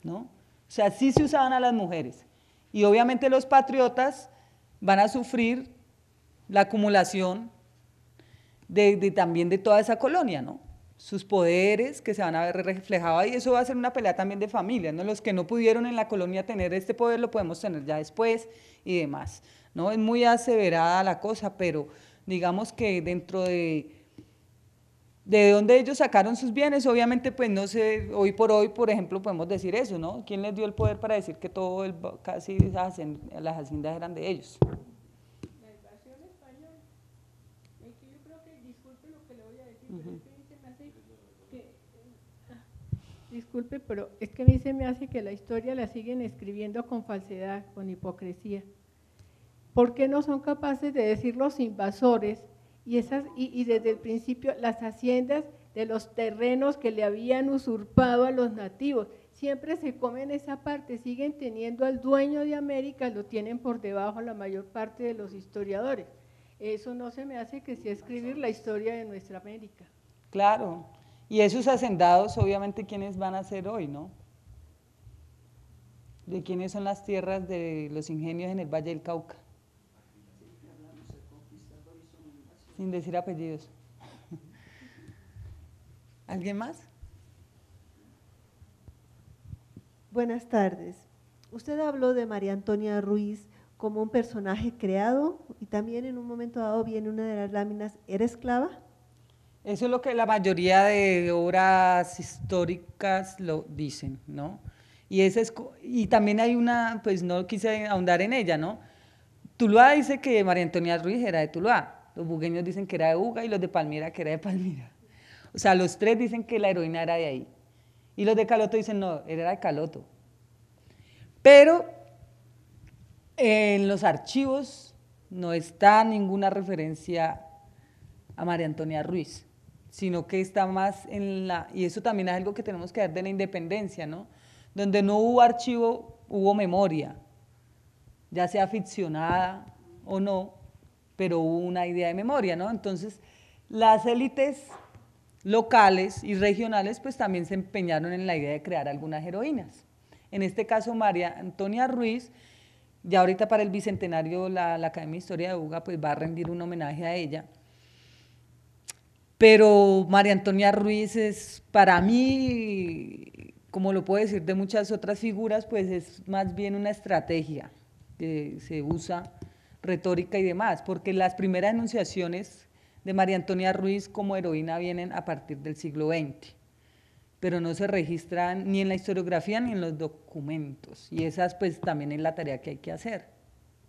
¿no? O sea, sí se usaban a las mujeres. Y obviamente los patriotas van a sufrir la acumulación de, también de toda esa colonia, ¿no? sus poderes que se van a ver reflejados y eso va a ser una pelea también de familia, ¿no? Los que no pudieron en la colonia tener este poder lo podemos tener ya después y demás, ¿no? Es muy aseverada la cosa, pero digamos que dentro de de dónde ellos sacaron sus bienes, obviamente pues no sé, hoy por hoy, por ejemplo, podemos decir eso, ¿no? ¿Quién les dio el poder para decir que todo el casi las haciendas eran de ellos? disculpe,
pero es que a mí se me hace que la historia la siguen escribiendo con falsedad, con hipocresía. ¿Por qué no son capaces de decir los invasores y, esas, y, desde el principio las haciendas de los terrenos que le habían usurpado a los nativos? Siempre se comen esa parte, siguen teniendo al dueño de América, lo tienen por debajo la mayor parte de los historiadores. Eso no se me hace que sea escribir la historia de nuestra América.
Claro, y esos hacendados, obviamente, ¿quiénes van a ser hoy, no? ¿De quiénes son las tierras de los ingenios en el Valle del Cauca? Sin decir apellidos. ¿Alguien más?
Buenas tardes. Usted habló de María Antonia Ruiz como un personaje creado y también en un momento dado viene una de las láminas, ¿era esclava?
Eso es lo que la mayoría de obras históricas lo dicen, ¿no? Y, ese y también hay una, pues no quise ahondar en ella, ¿no? Tuluá dice que María Antonia Ruiz era de Tuluá, los bugueños dicen que era de Uga y los de Palmira que era de Palmira. O sea, los tres dicen que la heroína era de ahí. Y los de Caloto dicen, no, era de Caloto. Pero en los archivos no está ninguna referencia a María Antonia Ruiz sino que está más en la, y eso también es algo que tenemos que ver de la independencia, ¿no? Donde no hubo archivo, hubo memoria, ya sea ficcionada o no, pero hubo una idea de memoria, ¿no? Entonces, las élites locales y regionales pues también se empeñaron en la idea de crear algunas heroínas. En este caso, María Antonia Ruiz, ya ahorita para el Bicentenario la, la Academia de Historia de UGA pues va a rendir un homenaje a ella, pero María Antonia Ruiz es, para mí, como lo puedo decir de muchas otras figuras, pues es más bien una estrategia que se usa, retórica y demás, porque las primeras enunciaciones de María Antonia Ruiz como heroína vienen a partir del siglo XX, pero no se registran ni en la historiografía ni en los documentos, y esas pues también es la tarea que hay que hacer,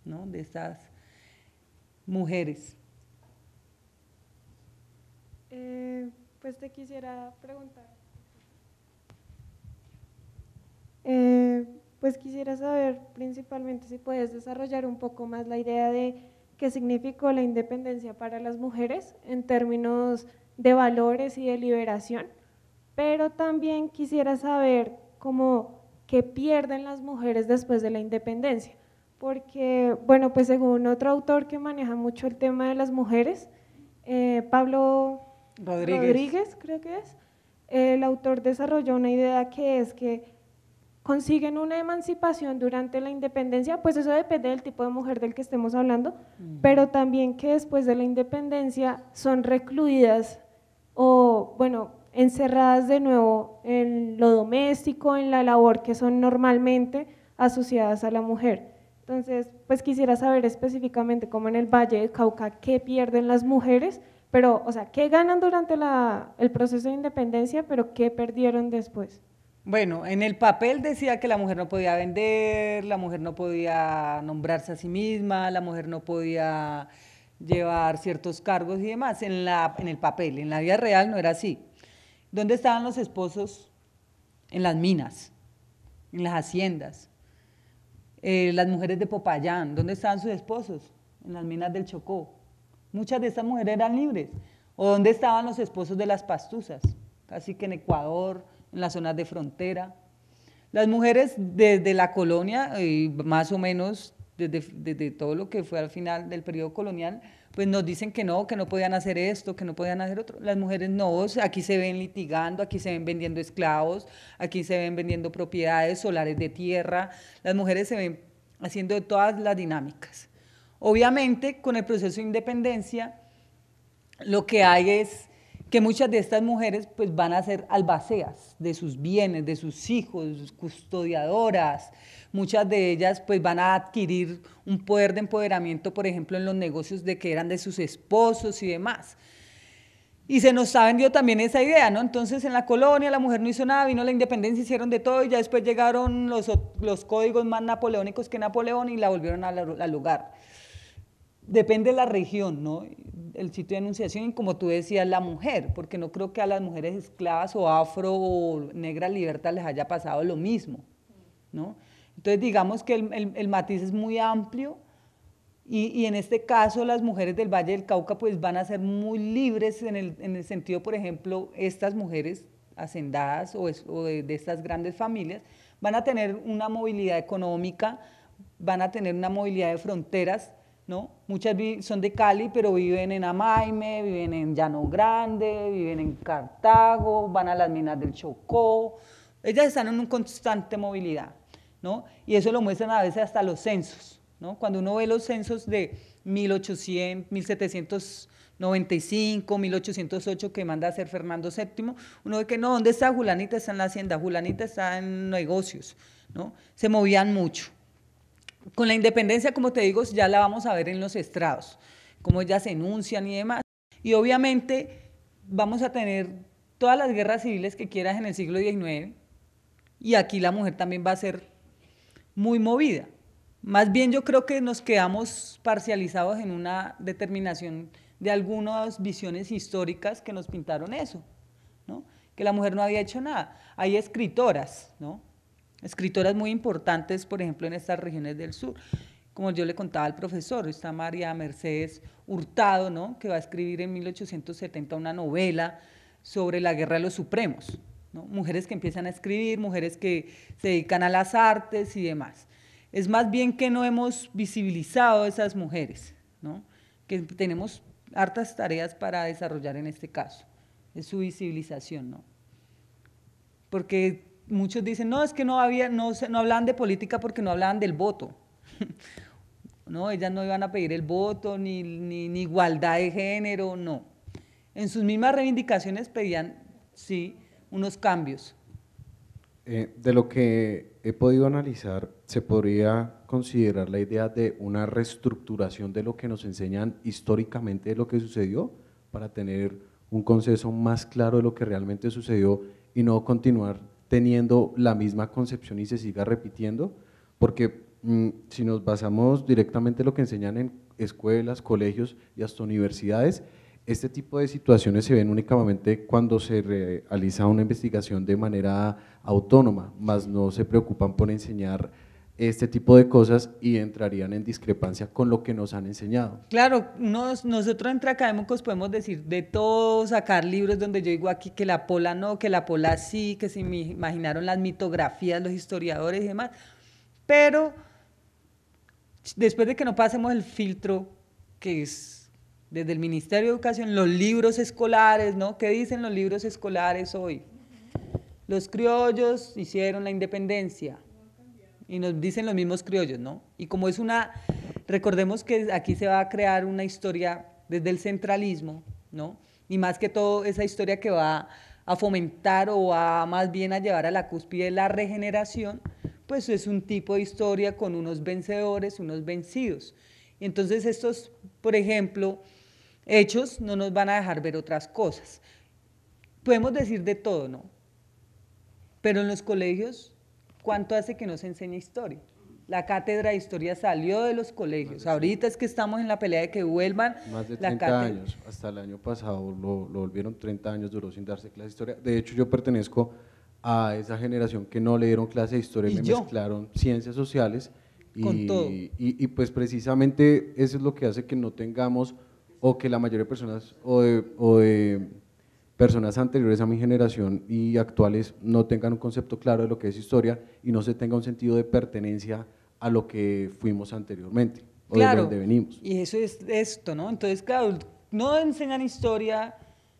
¿no? De estas mujeres.
Eh, pues te quisiera preguntar. Eh, pues quisiera saber principalmente si puedes desarrollar un poco más la idea de qué significó la independencia para las mujeres en términos de valores y de liberación, pero también quisiera saber cómo qué pierden las mujeres después de la independencia, porque, bueno, pues según otro autor que maneja mucho el tema de las mujeres, eh, Pablo Rodríguez, creo que es, el autor desarrolló una idea que es que consiguen una emancipación durante la independencia, pues eso depende del tipo de mujer del que estemos hablando, mm. pero también que después de la independencia son recluidas o, bueno, encerradas de nuevo en lo doméstico, en la labor que son normalmente asociadas a la mujer. Entonces, pues quisiera saber específicamente cómo en el Valle de Cauca, qué pierden las mujeres pero, o sea, ¿qué ganan durante el proceso de independencia, pero qué perdieron después?
Bueno, en el papel decía que la mujer no podía vender, la mujer no podía nombrarse a sí misma, la mujer no podía llevar ciertos cargos y demás. En, el papel, en la vida real no era así. ¿Dónde estaban los esposos? En las minas, en las haciendas. Eh, las mujeres de Popayán, ¿dónde estaban sus esposos? En las minas del Chocó Muchas de estas mujeres eran libres. ¿O dónde estaban los esposos de las pastusas? así que en Ecuador, en las zonas de frontera. Las mujeres desde la colonia, más o menos desde, desde, todo lo que fue al final del periodo colonial, pues nos dicen que no, que no podían hacer esto, que no podían hacer otro. Las mujeres no, aquí se ven litigando, aquí se ven vendiendo esclavos, aquí se ven vendiendo propiedades solares de tierra. Las mujeres se ven haciendo todas las dinámicas. Obviamente, con el proceso de independencia, lo que hay es que muchas de estas mujeres pues, van a ser albaceas de sus bienes, de sus hijos, de custodiadoras. Muchas de ellas pues, van a adquirir un poder de empoderamiento, por ejemplo, en los negocios de que eran de sus esposos y demás. Y se nos ha vendido también esa idea, ¿no? Entonces en la colonia la mujer no hizo nada, vino la independencia, hicieron de todo y ya después llegaron los, códigos más napoleónicos que Napoleón y la volvieron al lugar depende de la región, ¿no? El sitio de enunciación, y como tú decías, la mujer, porque no creo que a las mujeres esclavas o afro o negras libertas les haya pasado lo mismo, ¿no? Entonces, digamos que el, el, matiz es muy amplio y, y, en este caso las mujeres del Valle del Cauca pues van a ser muy libres en el, en el sentido, por ejemplo, estas mujeres hacendadas o, o de, de estas grandes familias van a tener una movilidad económica, van a tener una movilidad de fronteras ¿no? Muchas son de Cali, pero viven en Amaime, viven en Llano Grande, viven en Cartago, van a las minas del Chocó. Ellas están en una constante movilidad, ¿no? Y eso lo muestran a veces hasta los censos, ¿no? Cuando uno ve los censos de 1800, 1795, 1808 que manda a ser Fernando VII, uno ve que no, ¿dónde está Julanita? Está en la hacienda, Julanita está en negocios, ¿no? Se movían mucho. Con la independencia, como te digo, ya la vamos a ver en los estrados, cómo se enuncian y demás. Y obviamente vamos a tener todas las guerras civiles que quieras en el siglo XIX y aquí la mujer también va a ser muy movida. Más bien yo creo que nos quedamos parcializados en una determinación de algunas visiones históricas que nos pintaron eso, ¿no? que la mujer no había hecho nada. Hay escritoras, ¿no? escritoras muy importantes, por ejemplo, en estas regiones del sur. Como yo le contaba al profesor, está María Mercedes Hurtado, ¿no? que va a escribir en 1870 una novela sobre la guerra de los supremos. ¿no? Mujeres que empiezan a escribir, mujeres que se dedican a las artes y demás. Es más bien que no hemos visibilizado a esas mujeres, ¿no? que tenemos hartas tareas para desarrollar en este caso. Es su visibilización, ¿no? Porque muchos dicen, no, es que no, había, no, no hablaban de política porque no hablaban del voto. no, ellas no iban a pedir el voto, ni, ni, igualdad de género, no. En sus mismas reivindicaciones pedían, sí, unos cambios.
Eh, de lo que he podido analizar, se podría considerar la idea de una reestructuración de lo que nos enseñan históricamente de lo que sucedió para tener un consenso más claro de lo que realmente sucedió y no continuar teniendo la misma concepción y se siga repitiendo, porque mm, si nos basamos directamente en lo que enseñan en escuelas, colegios y hasta universidades, este tipo de situaciones se ven únicamente cuando se realiza una investigación de manera autónoma, más no se preocupan por enseñar este tipo de cosas y entrarían en discrepancia con lo que nos han enseñado.
Claro, nosotros entre académicos podemos decir de todo, sacar libros donde yo digo aquí que la pola no, que la pola sí, que se imaginaron las mitografías, los historiadores y demás, pero después de que no pasemos el filtro que es desde el Ministerio de Educación, los libros escolares, ¿no? ¿Qué dicen los libros escolares hoy? Los criollos hicieron la independencia, y nos dicen los mismos criollos, ¿no? Y como es una, recordemos que aquí se va a crear una historia desde el centralismo, ¿no? Y más que todo esa historia que va a fomentar o va más bien a llevar a la cúspide la regeneración, pues es un tipo de historia con unos vencedores, unos vencidos. Y entonces estos, por ejemplo, hechos no nos van a dejar ver otras cosas. Podemos decir de todo, ¿no? Pero en los colegios ¿cuánto hace que no se enseña historia? La cátedra de historia salió de los colegios. Ahorita es que estamos en la pelea de que vuelvan. Más de 30 años.
Hasta el año pasado lo, volvieron 30 años, duró sin darse clase de historia. De hecho, yo pertenezco a esa generación que no le dieron clase de historia y, me mezclaron ciencias sociales. Y, Con todo. Y, pues precisamente eso es lo que hace que no tengamos o que la mayoría de personas o de personas anteriores a mi generación y actuales no tengan un concepto claro de lo que es historia y no se tenga un sentido de pertenencia a lo que fuimos anteriormente
o de donde venimos. Y eso es esto, ¿no? Entonces, claro, no enseñan historia,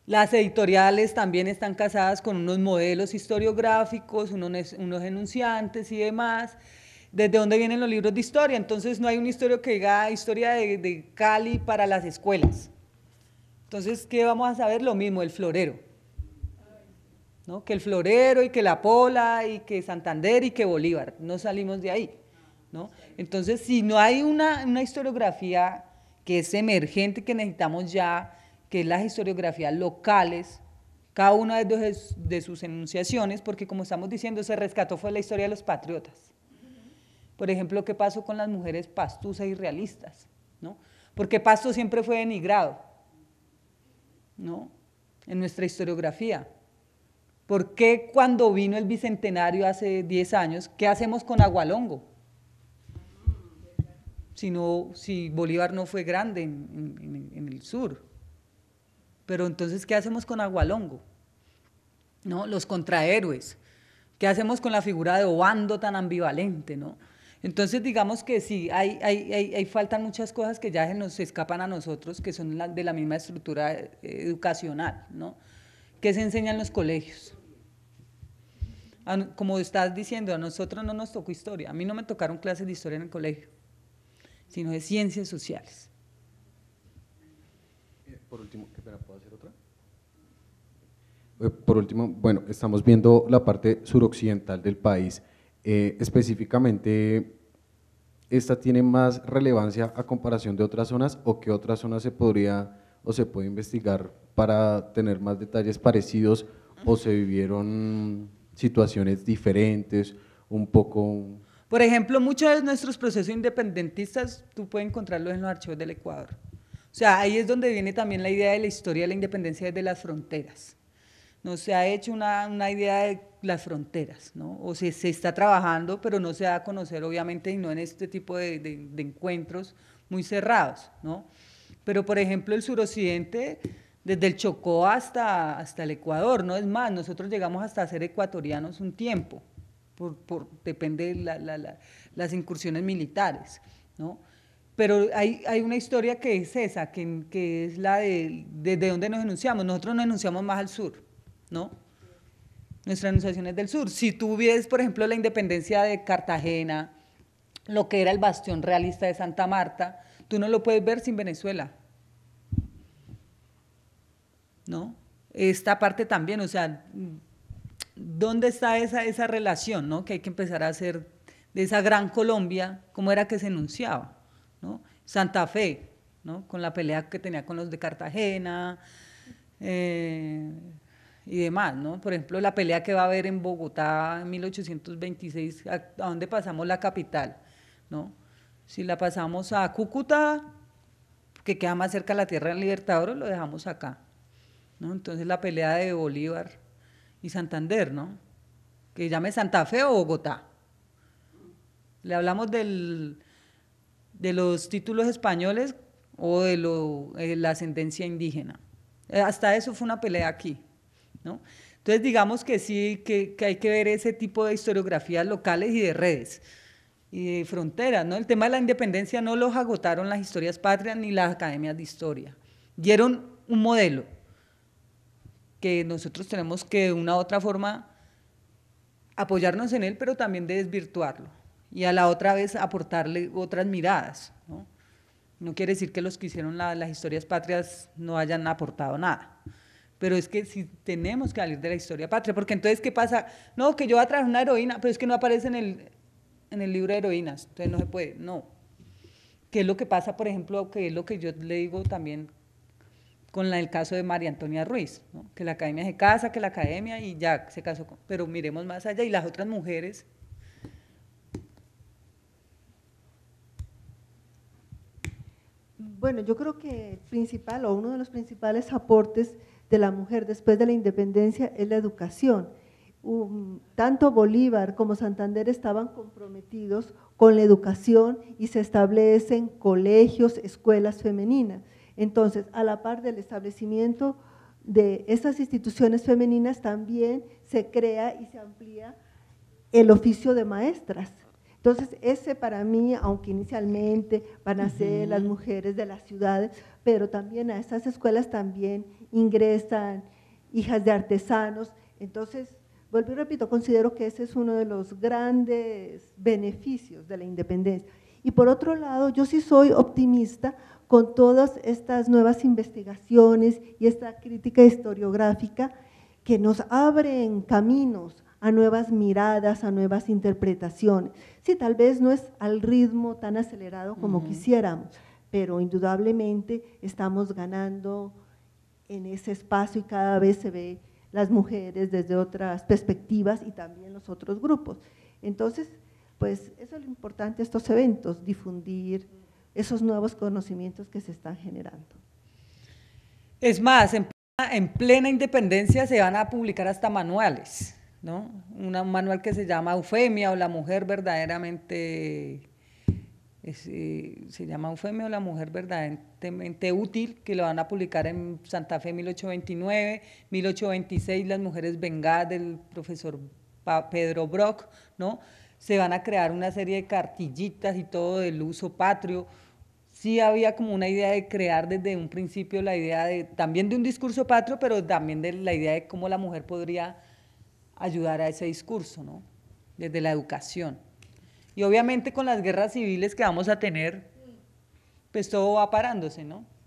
las editoriales también están casadas con unos modelos historiográficos, unos, unos enunciantes y demás desde dónde vienen los libros de historia. Entonces no hay una historia que diga ah, historia de, Cali para las escuelas. Entonces, ¿qué vamos a saber? Lo mismo, el florero. ¿no? Que el florero y que la pola y que Santander y que Bolívar. No salimos de ahí. ¿no? Entonces, si no hay una, historiografía que es emergente, que necesitamos ya, que es las historiografías locales, cada una de, sus enunciaciones, porque como estamos diciendo, se rescató fue la historia de los patriotas. Por ejemplo, ¿qué pasó con las mujeres pastusas y realistas? ¿no? Porque Pasto siempre fue denigrado ¿no? En nuestra historiografía. ¿Por qué cuando vino el Bicentenario hace 10 años, qué hacemos con Agualongo? Si, si Bolívar no fue grande en, el sur. Pero entonces, ¿qué hacemos con Agualongo? ¿No? Los contrahéroes. ¿Qué hacemos con la figura de Obando tan ambivalente? ¿no? Entonces, digamos que sí, hay, hay, faltan muchas cosas que ya se nos escapan a nosotros, que son de la misma estructura eh, educacional, ¿no? ¿Qué se enseña en los colegios? como estás diciendo, a nosotros no nos tocó historia. A mí no me tocaron clases de historia en el colegio, sino de ciencias sociales.
Eh, por último, ¿qué ¿puedo hacer otra? Eh, por último, bueno, estamos viendo la parte suroccidental del país eh, específicamente, ¿esta tiene más relevancia a comparación de otras zonas o qué otras zonas se podría o se puede investigar para tener más detalles parecidos o se vivieron situaciones diferentes, un poco…
Por ejemplo, muchos de nuestros procesos independentistas tú puedes encontrarlos en los archivos del Ecuador. O sea, ahí es donde viene también la idea de la historia de la independencia desde las fronteras no se ha hecho una, idea de las fronteras, O se, se está trabajando, pero no se da a conocer, obviamente, y no en este tipo de, encuentros muy cerrados, Pero, por ejemplo, el suroccidente, desde el Chocó hasta, hasta el Ecuador, ¿no? Es más, nosotros llegamos hasta ser ecuatorianos un tiempo, por, por depende de las incursiones militares, pero hay, una historia que es esa, que, que es la de desde donde nos enunciamos. Nosotros nos enunciamos más al sur, ¿no? Nuestras anunciaciones del sur. Si tú ves, por ejemplo, la independencia de Cartagena, lo que era el bastión realista de Santa Marta, tú no lo puedes ver sin Venezuela. ¿No? Esta parte también, o sea, ¿dónde está esa, esa relación, ¿no? Que hay que empezar a hacer de esa gran Colombia, cómo era que se enunciaba, ¿no? Santa Fe, ¿no? Con la pelea que tenía con los de Cartagena, eh, y demás, ¿no? Por ejemplo, la pelea que va a haber en Bogotá en 1826, ¿a, dónde pasamos la capital? ¿No? Si la pasamos a Cúcuta, que queda más cerca de la tierra del Libertador, lo dejamos acá, ¿no? Entonces la pelea de Bolívar y Santander, ¿no? Que llame Santa Fe o Bogotá. Le hablamos del, de los títulos españoles o de lo, eh, la ascendencia indígena. Eh, hasta eso fue una pelea aquí. Entonces digamos que sí, que, hay que ver ese tipo de historiografías locales y de redes y de fronteras, ¿no? El tema de la independencia no los agotaron las historias patrias ni las academias de historia. Dieron un modelo que nosotros tenemos que de una u otra forma apoyarnos en él, pero también de desvirtuarlo y a la otra vez aportarle otras miradas, ¿no? quiere decir que los que hicieron las historias patrias no hayan aportado nada. Pero es que si tenemos que salir de la historia patria, porque entonces, ¿qué pasa? No, que yo voy a traer una heroína, pero es que no aparece en el, en el libro de heroínas, entonces no se puede, no. ¿Qué es lo que pasa, por ejemplo, que es lo que yo le digo también con el caso de María Antonia Ruiz, que la academia se casa, que la academia y ya se casó, pero miremos más allá y las otras mujeres.
Bueno, yo creo que principal o uno de los principales aportes de la mujer después de la independencia es la educación. tanto Bolívar como Santander estaban comprometidos con la educación y se establecen colegios, escuelas femeninas. Entonces, a la par del establecimiento de esas instituciones femeninas, también se crea y se amplía el oficio de maestras. Entonces, ese para mí, aunque inicialmente van a ser las mujeres de las ciudades, pero también a estas escuelas también ingresan hijas de artesanos. Entonces, vuelvo y repito, considero que ese es uno de los grandes beneficios de la independencia. Y por otro lado, yo sí soy optimista con todas estas nuevas investigaciones y esta crítica historiográfica que nos abren caminos a nuevas miradas, a nuevas interpretaciones. Sí, tal vez no es al ritmo tan acelerado como quisiéramos, pero indudablemente estamos ganando en ese espacio y cada vez se ve las mujeres desde otras perspectivas y también los otros grupos. Entonces, pues eso es lo importante estos eventos, difundir esos nuevos conocimientos que se están generando.
Es más, en plena independencia se van a publicar hasta manuales ¿no? un manual que se llama Eufemia o la mujer verdaderamente, eh, se llama Eufemia la mujer verdaderamente útil, que lo van a publicar en Santa Fe 1829, 1826, las mujeres vengadas del profesor Pedro Brock, ¿no? Se van a crear una serie de cartillitas y todo del uso patrio. Sí había como una idea de crear desde un principio la idea de, también de un discurso patrio, pero también de la idea de cómo la mujer podría ayudar a ese discurso, ¿no? Desde la educación. Y obviamente con las guerras civiles que vamos a tener, pues todo va parándose, ¿no?